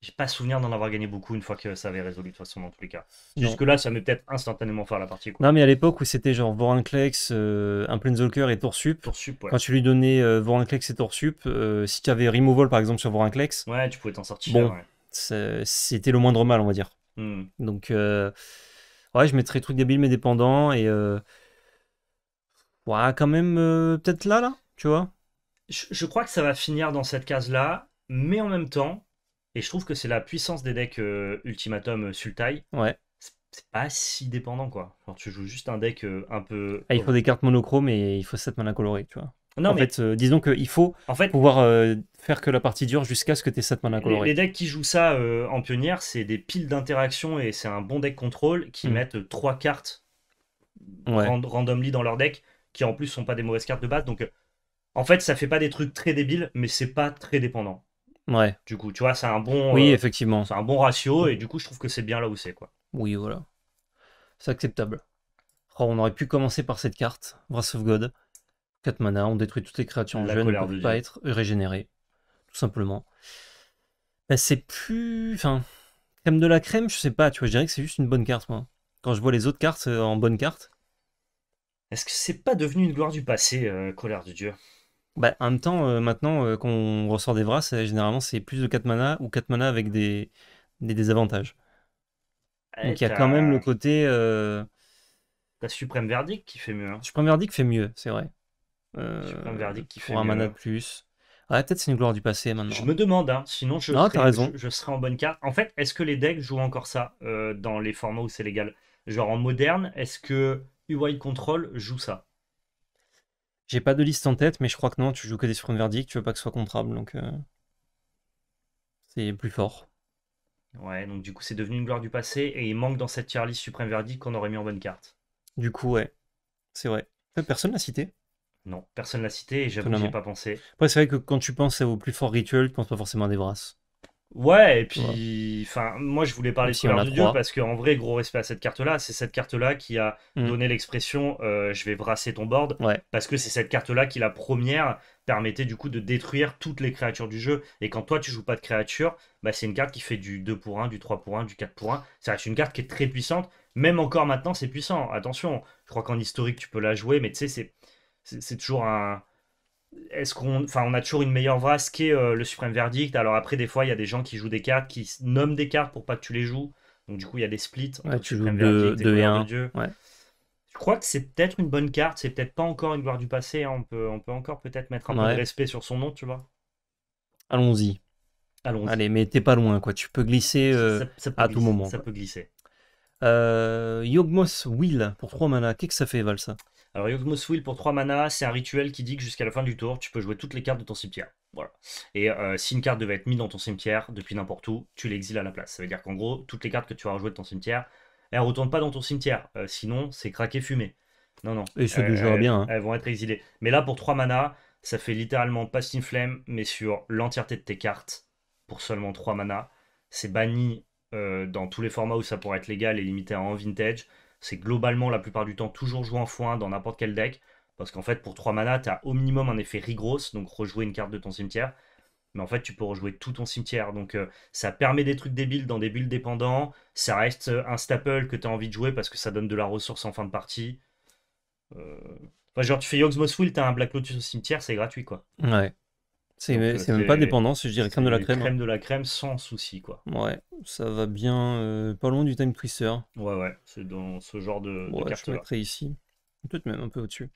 j'ai pas souvenir d'en avoir gagné beaucoup une fois que ça avait résolu de toute façon dans tous les cas. Jusque là, ça m'est peut-être instantanément faire la partie. Non, mais à l'époque où c'était genre Vorinclex, euh, un Planeswalker et Torsup, quand tu lui donnais euh, Vorinclex et Torsup, euh, si tu avais Removal par exemple sur Vorinclex, ouais, tu pouvais t'en sortir. Bon, c'était le moindre mal, on va dire. Hmm. Donc, euh, ouais, je mettrais truc débile mais dépendant et euh, ouais, quand même peut-être là, là, tu vois. Je, je crois que ça va finir dans cette case là, mais en même temps et je trouve que c'est la puissance des decks euh, Ultimatum euh, Sultai. Ouais. C'est pas si dépendant, quoi. tu joues juste un deck euh, un peu. Ah, il faut des cartes monochromes et il faut 7 mana colorées, tu vois. Non, en fait, disons qu'il faut pouvoir faire que la partie dure jusqu'à ce que tu aies 7 mana colorées. Les, decks qui jouent ça en pionnière, c'est des piles d'interaction et c'est un bon deck contrôle qui hmm. mettent 3 cartes randomly dans leur deck, qui en plus sont pas des mauvaises cartes de base. Donc en fait, ça fait pas des trucs très débiles, mais c'est pas très dépendant. Ouais. Du coup, tu vois, c'est un bon. Oui, euh, effectivement. C'est un bon ratio et du coup, je trouve que c'est bien là où c'est quoi. Oui, voilà. C'est acceptable. on aurait pu commencer par cette carte, Wrath of God. 4 mana, on détruit toutes les créatures en jeu, ne peuvent pas être régénérées. Tout simplement. Ben, c'est plus. Enfin, crème de la crème, je sais pas, tu vois, je dirais que c'est juste une bonne carte, moi. Quand je vois les autres cartes euh, en bonne carte. Est-ce que c'est pas devenu une gloire du passé, euh, colère de dieu bah, en même temps, euh, maintenant, euh, qu'on ressort des bras, euh, généralement, c'est plus de 4 mana ou 4 mana avec des, désavantages. Eh, Donc il y a quand même le côté. Euh... t'as Supreme Verdict qui fait mieux. Hein. Suprême Verdict fait mieux, c'est vrai. Suprême Verdict qui fait un mana hein. de plus. Ouais, ah, peut-être c'est une gloire du passé maintenant. Je me demande, hein, sinon je serais, je, en bonne carte. En fait, est-ce que les decks jouent encore ça dans les formats où c'est légal Genre en moderne, est-ce que UI Control joue ça j'ai pas de liste en tête, mais je crois que non, tu joues que des Scrum Verdict, tu veux pas que ce soit comptable, donc euh, c'est plus fort. Ouais, donc du coup, c'est devenu une gloire du passé et il manque dans cette tier list Supreme Verdict qu'on aurait mis en bonne carte. Du coup, ouais, c'est vrai. Euh, personne l'a cité Non, personne l'a cité et j'avoue que j'ai pas pensé. Après, c'est vrai que quand tu penses vos plus forts rituels, tu penses pas forcément à des brasses. Ouais, et puis, enfin, moi je voulais parler de parce du Dieu parce qu'en vrai, gros respect à cette carte-là, c'est cette carte-là qui a mm. donné l'expression euh, je vais brasser ton board parce que c'est cette carte-là qui, la première, permettait du coup de détruire toutes les créatures du jeu. Et quand toi tu joues pas de créatures, bah, c'est une carte qui fait du 2 pour 1, du 3 pour 1, du 4 pour 1. Ça reste une carte qui est très puissante, même encore maintenant, c'est puissant. Attention, je crois qu'en historique tu peux la jouer, mais tu sais, c'est toujours un est-ce qu'on, enfin, on a toujours une meilleure race qui est euh, le suprême verdict. Alors après, des fois, il y a des gens qui jouent des cartes, qui nomment des cartes pour pas que tu les joues. Donc du coup, il y a des splits. tu joues et De ouais. Je crois que c'est peut-être une bonne carte. C'est peut-être pas encore une gloire du passé. Hein. On peut, on peut encore peut-être mettre un peu de respect sur son nom, tu vois. Allons-y. Allons-y. Allez, mais t'es pas loin, quoi. Tu peux glisser euh, à tout moment. Ça peut glisser. Euh, Yogmos Will pour 3 mana. Qu'est-ce que ça fait, Valsa alors pour 3 mana, c'est un rituel qui dit que jusqu'à la fin du tour, tu peux jouer toutes les cartes de ton cimetière. Voilà. Et euh, si une carte devait être mise dans ton cimetière depuis n'importe où, tu l'exiles à la place. Ça veut dire qu'en gros, toutes les cartes que tu vas rejouer de ton cimetière, elles ne retournent pas dans ton cimetière. Euh, sinon, c'est craqué fumé. Non, non. Et ceux du euh, bien. Hein. Elles vont être exilées. Mais là, pour 3 mana, ça fait littéralement pas Flame, mais sur l'entièreté de tes cartes, pour seulement 3 mana. C'est banni dans tous les formats où ça pourrait être légal et limité à en vintage c'est globalement la plupart du temps toujours joué en foin dans n'importe quel deck. Parce qu'en fait, pour 3 mana, tu as au minimum un effet Rigros, donc rejouer une carte de ton cimetière. Mais en fait, tu peux rejouer tout ton cimetière. Donc, euh, ça permet des trucs débiles dans des builds dépendants. Ça reste euh, un staple que tu as envie de jouer parce que ça donne de la ressource en fin de partie. Euh, enfin, genre, tu fais Yogg's Moss tu as un Black Lotus au cimetière, c'est gratuit, quoi. Ouais. Euh, c'est même pas dépendance, je dirais crème de la crème. Hein. Crème de la crème sans souci, quoi. Ouais, ça va bien, euh, pas loin du Time Twister. Ouais, ouais, c'est dans ce genre de, cartes-là. Je ici, peut-être même un peu au-dessus.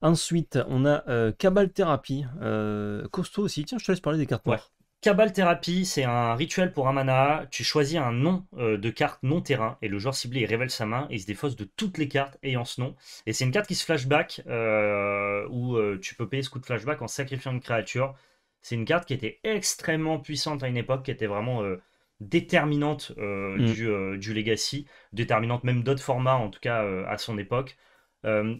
Ensuite, on a euh, Cabal Therapy, euh, costaud aussi. Tiens, je te laisse parler des cartes noires. Cabal Therapy, c'est un rituel pour un mana. Tu choisis un nom euh, de carte non-terrain et le joueur ciblé révèle sa main et il se défausse de toutes les cartes ayant ce nom. Et c'est une carte qui se flashback euh, où euh, tu peux payer ce coup de flashback en sacrifiant une créature. C'est une carte qui était extrêmement puissante à une époque, qui était vraiment déterminante mm. du, du, Legacy, déterminante même d'autres formats en tout cas à son époque.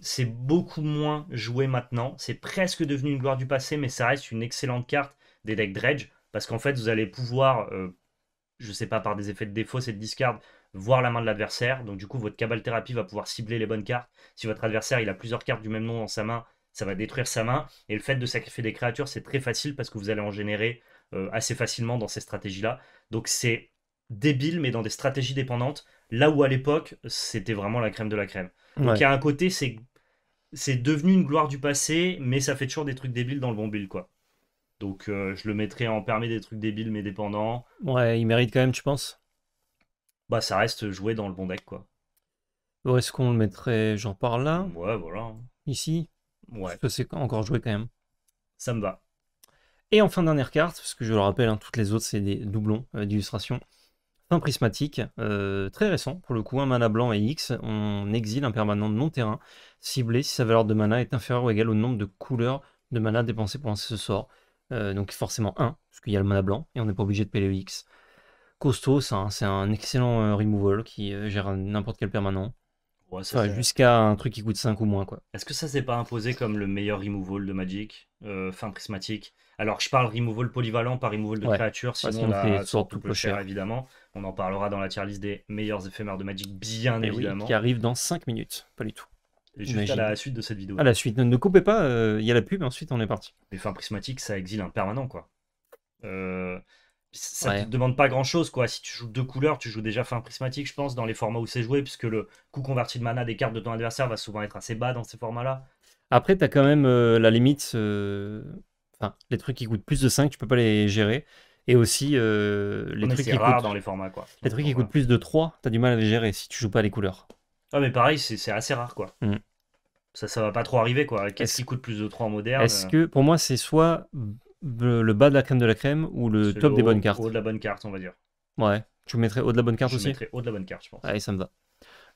c'est beaucoup moins joué maintenant. C'est presque devenu une gloire du passé, mais ça reste une excellente carte des decks dredge parce qu'en fait, vous allez pouvoir, je euh, je sais pas, par des effets de défaut, cette de discard, voir la main de l'adversaire. Donc du coup, votre cabal thérapie va pouvoir cibler les bonnes cartes. Si votre adversaire il a plusieurs cartes du même nom dans sa main, ça va détruire sa main. Et le fait de sacrifier des créatures, c'est très facile parce que vous allez en générer euh, assez facilement dans ces stratégies-là. Donc c'est débile, mais dans des stratégies dépendantes, là où à l'époque, c'était vraiment la crème de la crème. Donc il un côté, c'est c'est devenu une gloire du passé, mais ça fait toujours des trucs débiles dans le bon build, quoi. Donc euh, je le mettrai en permis des trucs débiles mais dépendants. Ouais, il mérite quand même, tu penses Bah ça reste joué dans le bon deck quoi. Ou Est-ce qu'on le mettrait genre par là Ouais, voilà. Ici Ouais. Parce que c'est encore joué quand même. Ça me va. Et enfin, dernière carte, parce que je le rappelle, hein, toutes les autres c'est des doublons euh, d'illustration. Fin prismatique, euh, très récent pour le coup, un mana blanc et X, on exile un permanent non terrain ciblé si sa valeur de mana est inférieure ou égale au nombre de couleurs de mana dépensées pour lancer ce sort. Euh, donc forcément 1, parce qu'il y a le mana blanc, et on n'est pas obligé de payer le X. Costaud, c'est un excellent euh, removal qui euh, gère n'importe quel permanent. jusqu'à un truc qui coûte 5 ou moins. quoi. Est-ce que ça s'est pas imposé comme le meilleur removal de Magic Fin prismatique alors, je parle removal polyvalent, par removal de créatures créature, sinon on fait tout peut cher, évidemment. On en parlera dans la tier list des meilleurs éphémères de Magic, bien eh évidemment. qui arrive dans 5 minutes, pas du tout juste à la suite de cette vidéo. À la suite, ne, coupez pas, euh, il y a la pub, ensuite on est parti. fins prismatiques ça exile un permanent, quoi. Euh, ça ne te demande pas grand chose, quoi. Si tu joues deux couleurs, tu joues déjà fin prismatique, je pense, dans les formats où c'est joué, puisque le coût converti de mana des cartes de ton adversaire va souvent être assez bas dans ces formats-là. Après, tu as quand même euh, la limite. Enfin, les trucs qui coûtent plus de 5, tu peux pas les gérer. Et aussi, les, trucs qui, coûtent... Dans les, formats, quoi. les trucs qui coûtent plus de 3, tu as du mal à les gérer si tu joues pas les couleurs. Ah mais pareil, c'est assez rare, quoi. Mm. Ça, ça va pas trop arriver, quoi. Qu'est-ce qui coûte plus de 3 en moderne Est-ce euh que, pour moi, c'est soit le bas de la crème de la crème ou le top des bonnes cartes Haut de la bonne carte, on va dire. Ouais. Tu mettrais haut de la bonne carte aussi Je mettrais haut de la bonne carte, je pense. Allez, ça me va.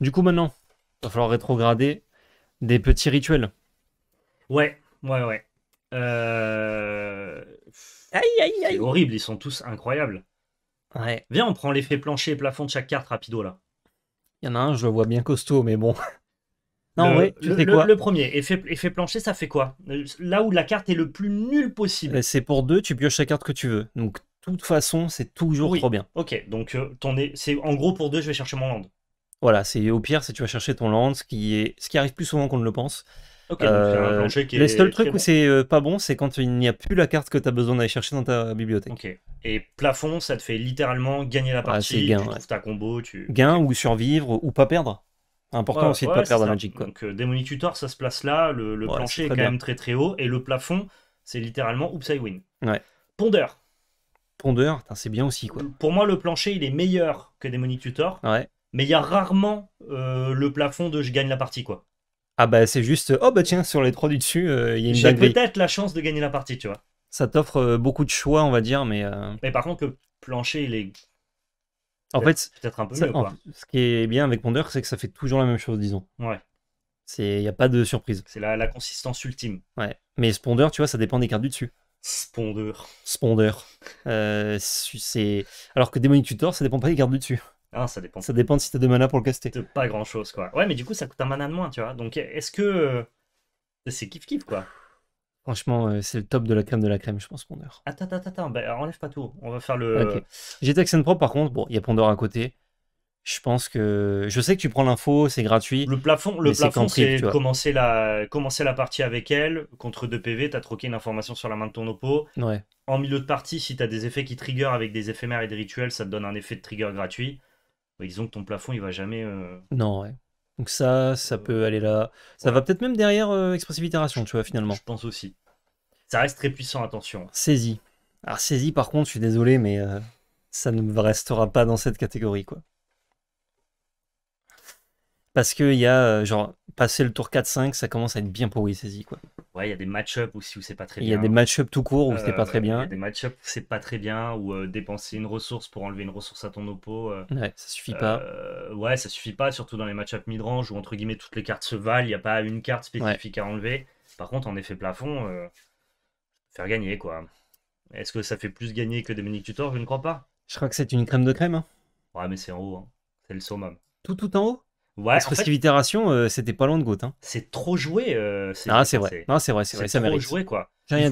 Du coup, maintenant, il va falloir rétrograder des petits rituels. Ouais, ouais, ouais. Euh, aïe, aïe, aïe. C'est horrible, ils sont tous incroyables. Ouais. Viens, on prend l'effet plancher et plafond de chaque carte rapido là. Il y en a un, je le vois bien costaud, mais bon. Non, le, ouais, tu le, le, premier, effet, effet plancher, ça fait quoi Là où la carte est le plus nulle possible. Euh, c'est pour deux, tu pioches la carte que tu veux. Donc, de toute façon, c'est toujours trop bien. Ok, donc euh, c'est en gros pour deux, je vais chercher mon land. Voilà, c'est au pire, c'est tu vas chercher ton land, ce qui est ce qui arrive plus souvent qu'on ne le pense. Okay, euh, le seul truc où c'est euh, pas bon, c'est quand il n'y a plus la carte que tu as besoin d'aller chercher dans ta bibliothèque. Et plafond, ça te fait littéralement gagner la ah, partie, tu ta combo. Tu... Gain ou survivre ou pas perdre. Important aussi de pas perdre la Magic. Quoi. Donc Tutor, euh, ça se place là, le, plancher est, quand même très très haut, et le plafond, c'est littéralement Oops I Win. Ponder. Ponder, c'est bien aussi. quoi. Pour moi, le plancher, il est meilleur que Demonic Tutor, mais il y a rarement le plafond de je gagne la partie. quoi. Ah bah c'est juste, oh bah tiens, sur les trois du dessus, euh, il y a une J'ai peut-être la chance de gagner la partie, tu vois. Ça t'offre euh, beaucoup de choix, on va dire, mais... Euh, mais par contre, le plancher, il est... En fait, peut-être un peu mieux, quoi. ce qui est bien avec Ponder, c'est que ça fait toujours la même chose, disons. Ouais. Il n'y a pas de surprise. C'est la, consistance ultime. Ouais. Mais Sponder, tu vois, ça dépend des cartes du dessus. Sponder. Sponder. Alors que Demonic Tutor, ça dépend pas des cartes du dessus. Ah, ça dépend. Ça dépend de si t'as deux mana pour le caster. pas grand chose, quoi. Ouais, mais du coup, ça coûte un mana de moins, tu vois. Donc, est-ce que. Euh, c'est kiff-kiff, quoi. Franchement, euh, c'est le top de la crème de la crème, je pense, Pondeur. Attends, attends, attends, bah, enlève pas tout. On va faire le. j'étais GTA Pro, par contre, bon, il y a Pondeur à côté. Je pense que. Je sais que tu prends l'info, c'est gratuit. Le plafond, le plafond, c'est commencer la... commencer la partie avec elle. Contre 2 PV, t'as troqué une information sur la main de ton oppo. Ouais. En milieu de partie, si t'as des effets qui trigger avec des éphémères et des rituels, ça te donne un effet de trigger gratuit. Bah, disons que ton plafond, il va jamais. Euh, non, ouais. Donc ça, ça euh, peut aller là. Ça va peut-être même derrière euh, Expressive Itération, tu vois, finalement. Je pense aussi. Ça reste très puissant, attention. Saisi. Alors, saisi, par contre, je suis désolé, mais ça ne restera pas dans cette catégorie, quoi. Parce qu'il y a, genre, passer le tour 4-5, ça commence à être bien pourri saisi, quoi. Ouais, il y a des match-up aussi où c'est pas très bien. Il y a des match-up tout court où c'est pas très euh, bien. Il y a des match-up où c'est pas très bien, où euh, dépenser une ressource pour enlever une ressource à ton oppo. Euh, ça suffit pas. ouais, ça suffit pas, surtout dans les match-up mid-range où entre guillemets toutes les cartes se valent, il n'y a pas une carte spécifique à enlever. Par contre, en effet plafond, faire gagner quoi. Est-ce que ça fait plus gagner que Dominique Tutor Je ne crois pas. Je crois que c'est une crème de crème. Hein. Ouais, mais c'est en haut, hein. c'est le summum. Tout, tout en haut Ouais, parce, euh, c'était pas loin de Goth. Hein. C'est trop joué. Euh, c'est ah, c'est vrai. c'est vrai, c'est vrai. trop joué, quoi. J'ai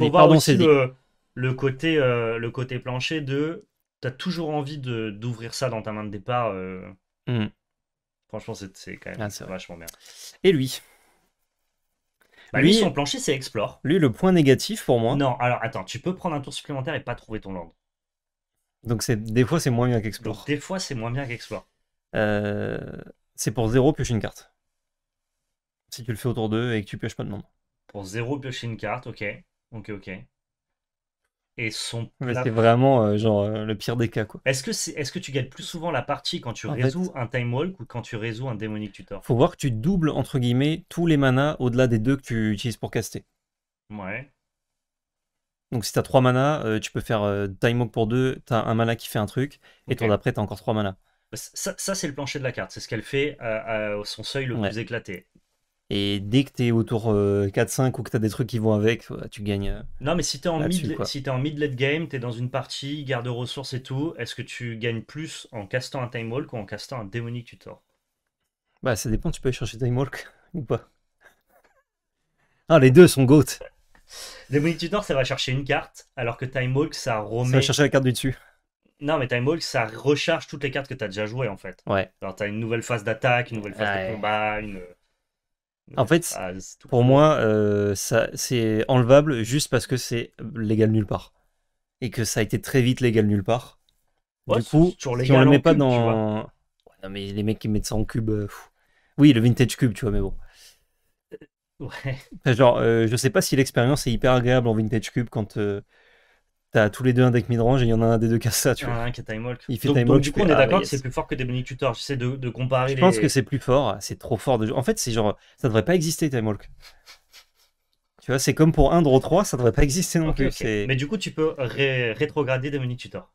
le, côté, euh, le côté plancher de. T'as toujours envie de d'ouvrir ça dans ta main de départ. Hmm. Franchement, c'est quand même ah, vachement bien. Et bah, lui lui, son plancher, c'est explore. Lui, le point négatif pour moi. Non, alors attends, tu peux prendre un tour supplémentaire et pas trouver ton land. Donc, des fois, c'est moins bien qu'explore. Des fois, c'est moins bien qu'explore. Euh c'est pour 0 piocher une carte. Si tu le fais autour d'eux et que tu pioches pas de monde. Pour 0 piocher une carte, ok. Ok, ok. Et son. c'est vraiment euh, genre euh, le pire des cas quoi. Est-ce que, Est -ce que tu gagnes plus souvent la partie quand tu résous un Time Walk ou quand tu résous un Demonic Tutor Faut voir que tu doubles entre guillemets tous les manas au-delà des deux que tu utilises pour caster. Ouais. Donc si t'as 3 manas, euh, tu peux faire Time Walk pour 2, t'as un mana qui fait un truc, et ton d'après t'as encore 3 manas. Bah, ça, c'est le plancher de la carte, c'est ce qu'elle fait à, euh, euh, son seuil le plus éclaté. Et dès que t'es autour 4-5 euh, ou que t'as des trucs qui vont avec, tu gagnes. non, mais si t'es en, mid, si es en mid late game, t'es dans une partie, garde ressources et tout, est-ce que tu gagnes plus en castant un Time Walk ou en castant un Démonique Tutor Bah, ça dépend, tu peux aller chercher Time Walk ou pas. Ah, les deux sont goats Démonique Tutor, ça va chercher une carte, alors que Time Walk, ça remet. Ça va chercher la carte du dessus. Non, mais Time ça recharge toutes les cartes que tu as déjà jouées, en fait. Ouais. Alors, tu as une nouvelle phase d'attaque, une nouvelle phase de combat, une. En fait, pour moi, euh, ça, c'est enlevable juste parce que c'est légal nulle part. Et que ça a été très vite légal nulle part. du coup, si on le met pas dans. non, mais les mecs qui mettent ça en cube. Euh, oui, le vintage cube, tu vois, mais bon. Euh, ouais. Genre, je sais pas si l'expérience est hyper agréable en vintage cube quand T'as tous les deux un deck midrange et il y en a un des deux qui a ça. Tu vois Il fait donc, du coup, on est ah, d'accord que c'est plus fort que Demonic Tutor. J'essaie de, de comparer. Je pense que c'est plus fort. C'est trop fort. De... En fait, c'est genre. Ça devrait pas exister, Time Walk. Tu vois, c'est comme pour un draw 3, ça devrait pas exister non plus. Mais du coup, tu peux rétrograder Demonic Tutor.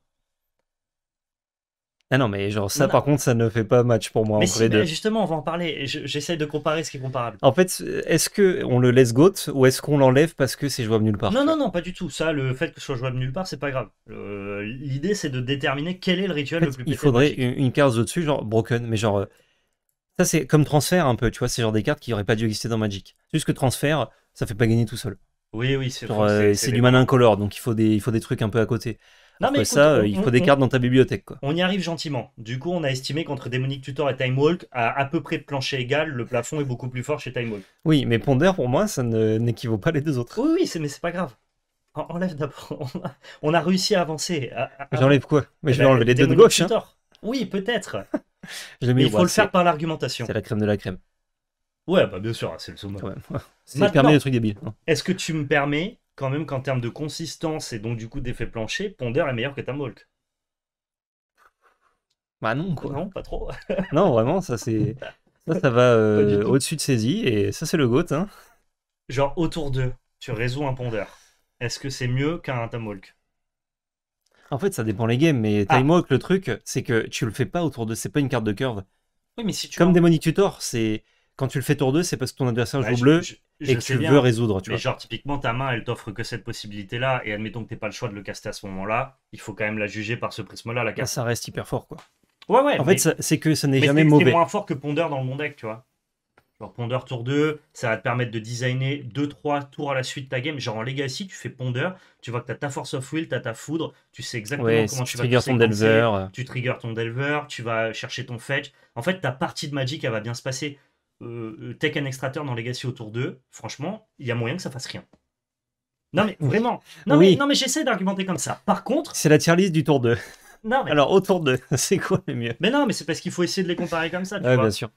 Ah non, mais genre ça, par contre, ça ne fait pas match pour moi entre les deux. Justement, on va en parler. J'essaie de comparer ce qui est comparable. En fait, est-ce que on le laisse goat ou est-ce qu'on l'enlève parce que c'est jouable nulle part Non, non, non, pas du tout. Ça, le fait que ce soit jouable nulle part, c'est pas grave. L'idée, c'est de déterminer quel est le rituel le plus. Il faudrait une, carte au-dessus, genre broken, mais genre euh, ça c'est comme transfert un peu. Tu vois, c'est genre des cartes qui n'auraient pas dû exister dans Magic. Juste que transfert, ça fait pas gagner tout seul. Oui, oui, c'est euh, C'est du mana incolore, donc il faut des, il faut des trucs un peu à côté mais ça, euh, il faut des cartes dans ta bibliothèque. On y arrive gentiment. Du coup, on a estimé qu'entre Démonique Tutor et Time Walk, à à peu près plancher égal, le plafond est beaucoup plus fort chez Time Walk. Oui, mais Ponder, pour moi, ça n'équivaut pas les deux autres. Oui, oui, mais c'est pas grave. Enlève d'abord. On a réussi à avancer. J'enlève quoi Mais eh je ben, vais enlever les deux de gauche. Hein. Oui, peut-être. il faut le faire par l'argumentation. C'est la crème de la crème. Ouais, bah bien sûr, c'est le sommet. Ça permet des trucs débiles. Hein. Est-ce que tu me permets même qu'en termes de consistance et donc du coup d'effet plancher, Ponder est meilleur que tamalk Bah non, quoi. Non, pas trop. non, vraiment, ça c'est. Ça, ça va euh, au-dessus de saisie et ça c'est le GOAT. Hein. Genre autour d'eux, tu résous un Ponder. Est-ce que c'est mieux qu'un Tamolk En fait, ça dépend les games, mais ah. le truc, c'est que tu le fais pas autour de. C'est pas une carte de curve. Oui, mais si tu Comme en... Tutor, c'est. Quand tu le fais tour 2, c'est parce que ton adversaire bah, joue bleu et que tu veux résoudre. Tu genre, typiquement, ta main, elle t'offre que cette possibilité-là, et admettons que t'es pas le choix de le caster à ce moment-là, il faut quand même la juger par ce prisme-là, la ah, carte. ça reste hyper fort, quoi. Ouais, ouais. En fait, c'est que ça n'est jamais mauvais. C'est moins fort que Ponder dans le monde deck, tu vois. Genre, Ponder tour 2, ça va te permettre de designer 2-3 tours à la suite de ta game. Genre, en Legacy, tu fais Ponder, tu vois que as ta Force of Will, t'as ta Foudre, tu sais exactement comment tu, tu triggers ton Delver. Tu triggers ton Delver, tu vas chercher ton Fetch. En fait, ta partie de Magic, elle va bien se passer euh, tech un extracteur dans Legacy autour d'eux, franchement, il y a moyen que ça fasse rien. Non mais vraiment. Non oui. mais, non, mais j'essaie d'argumenter comme ça. Par contre. C'est la tier list du tour 2. Non, mais... Alors autour d'eux, c'est quoi le mieux Mais non, mais c'est parce qu'il faut essayer de les comparer comme ça. Tu bien sûr.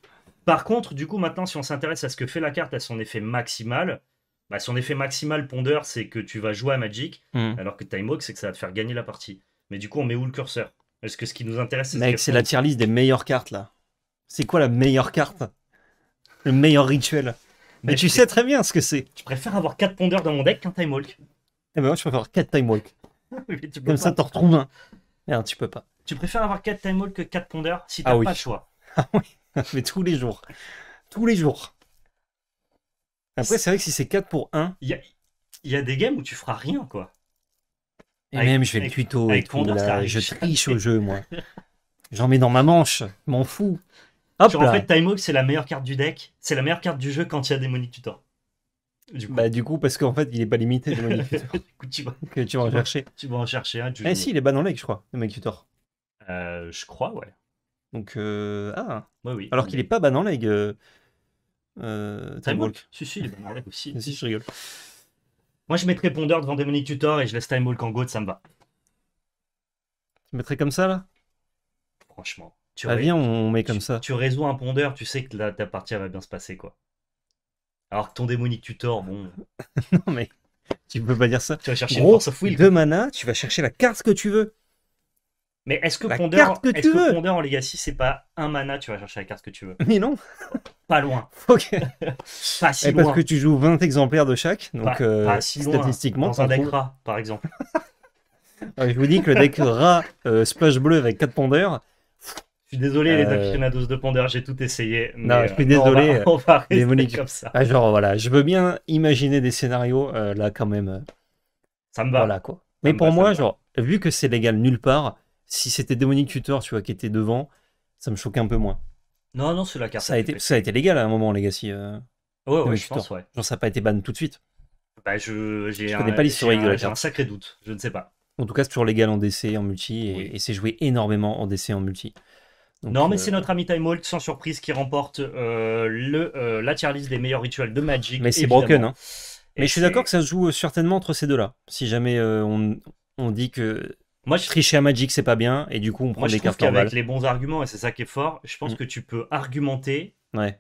Par contre, du coup, maintenant, si on s'intéresse à ce que fait la carte, à son effet maximal, bah, son effet maximal pondeur, c'est que tu vas jouer à Magic, hmm. alors que Time Walk, c'est que ça va te faire gagner la partie. Mais du coup, on met où le curseur Est-ce que ce qui nous intéresse, c'est. Mec, c'est la tier list des meilleures cartes là. C'est quoi la meilleure carte le meilleur rituel. Mais, tu sais très bien ce que c'est. Tu préfères avoir 4 pondeurs dans mon deck qu'un Time Walk Eh ben moi, je préfère avoir 4 Time Walk. Comme ça, t'en retrouves un. tu peux pas. Tu préfères avoir 4 Time Walk que 4 pondeurs si t'as ah pas le choix. Ah oui. Mais tous les jours. Tous les jours. Après, c'est vrai que si c'est 4 pour 1. Il y a... des games où tu feras rien, quoi. Et même, je fais le tuto. Avec et je triche au jeu, moi. J'en mets dans ma manche. M'en fous en fait, Time Walk, c'est la meilleure carte du deck. C'est la meilleure carte du jeu quand il y a des Tutor. Du coup. Bah, du coup, parce qu'en fait, il est pas limité, Démonic Tutor. tu vas, en chercher. Tu vas en chercher. Eh si, il est ban en leg, je crois, le Tutor. Euh, je crois, ouais. Donc, euh... ah. oui. Alors qu'il est pas ban en leg. Time Walk. Timewalk. Si, si, il est ban en leg aussi. si, je rigole. Moi, je mettrais Ponder devant des Tutor et je laisse Time Walk en goat, ça me va. Tu mettrais comme ça, là Franchement. Tu ah, on met comme ça. Tu, résous un pondeur, tu sais que la, ta partie va bien se passer, quoi. Alors que ton démonique tutor, bon. non, mais tu peux pas dire ça. Tu vas chercher une force mana, tu vas chercher la carte que tu veux. Mais est-ce que, pondeur, que, est que en Legacy, c'est pas un mana, tu vas chercher la carte que tu veux Mais non Pas loin. Ok. Parce que tu joues 20 exemplaires de chaque, donc euh, statistiquement. Dans un deck rat, par exemple. je vous dis que le deck rat euh, splash bleu avec 4 pondeurs, suis désolé, les euh, aficionados de Pandore, j'ai tout essayé. Mais non, je suis euh, désolé. On va, comme ça. Ah, genre, voilà, je veux bien imaginer des scénarios euh, là quand même. Ça me va. Voilà, quoi. Mais pour moi, genre, vu que c'est légal nulle part, si c'était Démonique Tutor, tu vois, qui était devant, ça me choquait un peu moins. Non, non, c'est la carte. Ça a, été, ça a été légal à un moment, Legacy. ouais, ouais, je pense, Genre, ça n'a pas été ban tout de suite. Bah, je connais pas l'histoire. J'ai un sacré doute, je ne sais pas. En tout cas, c'est toujours légal en DC, en multi, et, et c'est joué énormément en DC, en multi non, mais euh, c'est notre ami Time sans surprise, qui remporte euh, le, euh, la tier list des meilleurs rituels de Magic. Mais c'est broken, hein. Mais je suis d'accord que ça se joue certainement entre ces deux-là. Si jamais on, dit que moi, je... Tricher à Magic, c'est pas bien, et du coup, on prend Moi, des je cartes Avec les bons arguments, et c'est ça qui est fort, je pense mm. que tu peux argumenter. Ouais.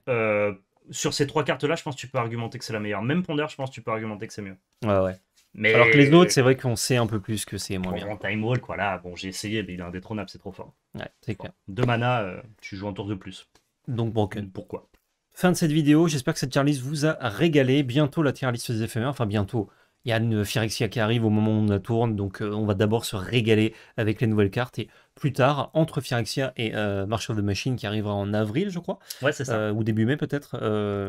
sur ces trois cartes-là, je pense que tu peux argumenter que c'est la meilleure. Même Ponder, je pense que tu peux argumenter que c'est mieux. Ouais, ouais. Mais... Alors que les autres, c'est vrai qu'on sait un peu plus que c'est moins bien. En Time quoi, là, bon, j'ai essayé, mais il est indétrônable, c'est trop fort de mana, euh, tu joues un tour de plus. Donc broken. Pourquoi Fin de cette vidéo, j'espère que cette tier list vous a régalé. Bientôt la tier list des éphémères, enfin bientôt. Il y a une Phyrexia qui arrive au moment où on la tourne, donc euh, on va d'abord se régaler avec les nouvelles cartes. Et plus tard, entre Phyrexia et euh, March of the Machine qui arrivera en avril, je crois. Ouais, c'est ça. ou début mai peut-être.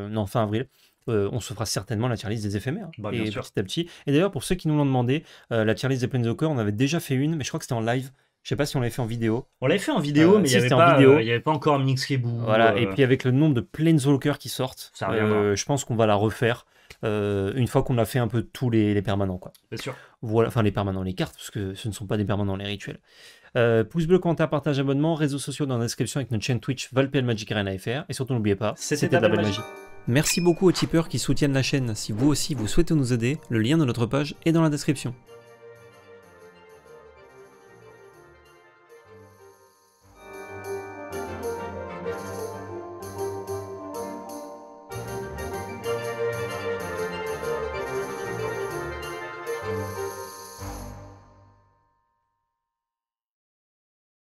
non, fin avril. on se fera certainement la tier list des éphémères bah, et sûr. petit à petit. Et d'ailleurs, pour ceux qui nous l'ont demandé, la tier list des Planeswalkers, on avait déjà fait une, mais je crois que c'était en live. Je sais pas si on l'avait fait en vidéo. On l'avait fait en vidéo, euh, mais il n'y euh, avait, pas encore Mix Reboot. Voilà, euh. et puis avec le nombre de Planeswalkers qui sortent, hein. je pense qu'on va la refaire. une fois qu'on a fait un peu tous les, permanents. Quoi. Bien sûr. Voilà, enfin les permanents, les cartes, parce que ce ne sont pas des permanents, les rituels. pouce bleu, commentaire, partage, abonnement, réseaux sociaux dans la description avec notre chaîne Twitch Valpel Magic Arena FR. Et surtout, n'oubliez pas, c'était de la belle magie. Merci beaucoup aux tipeurs qui soutiennent la chaîne. Si vous aussi vous souhaitez nous aider, le lien de notre page est dans la description.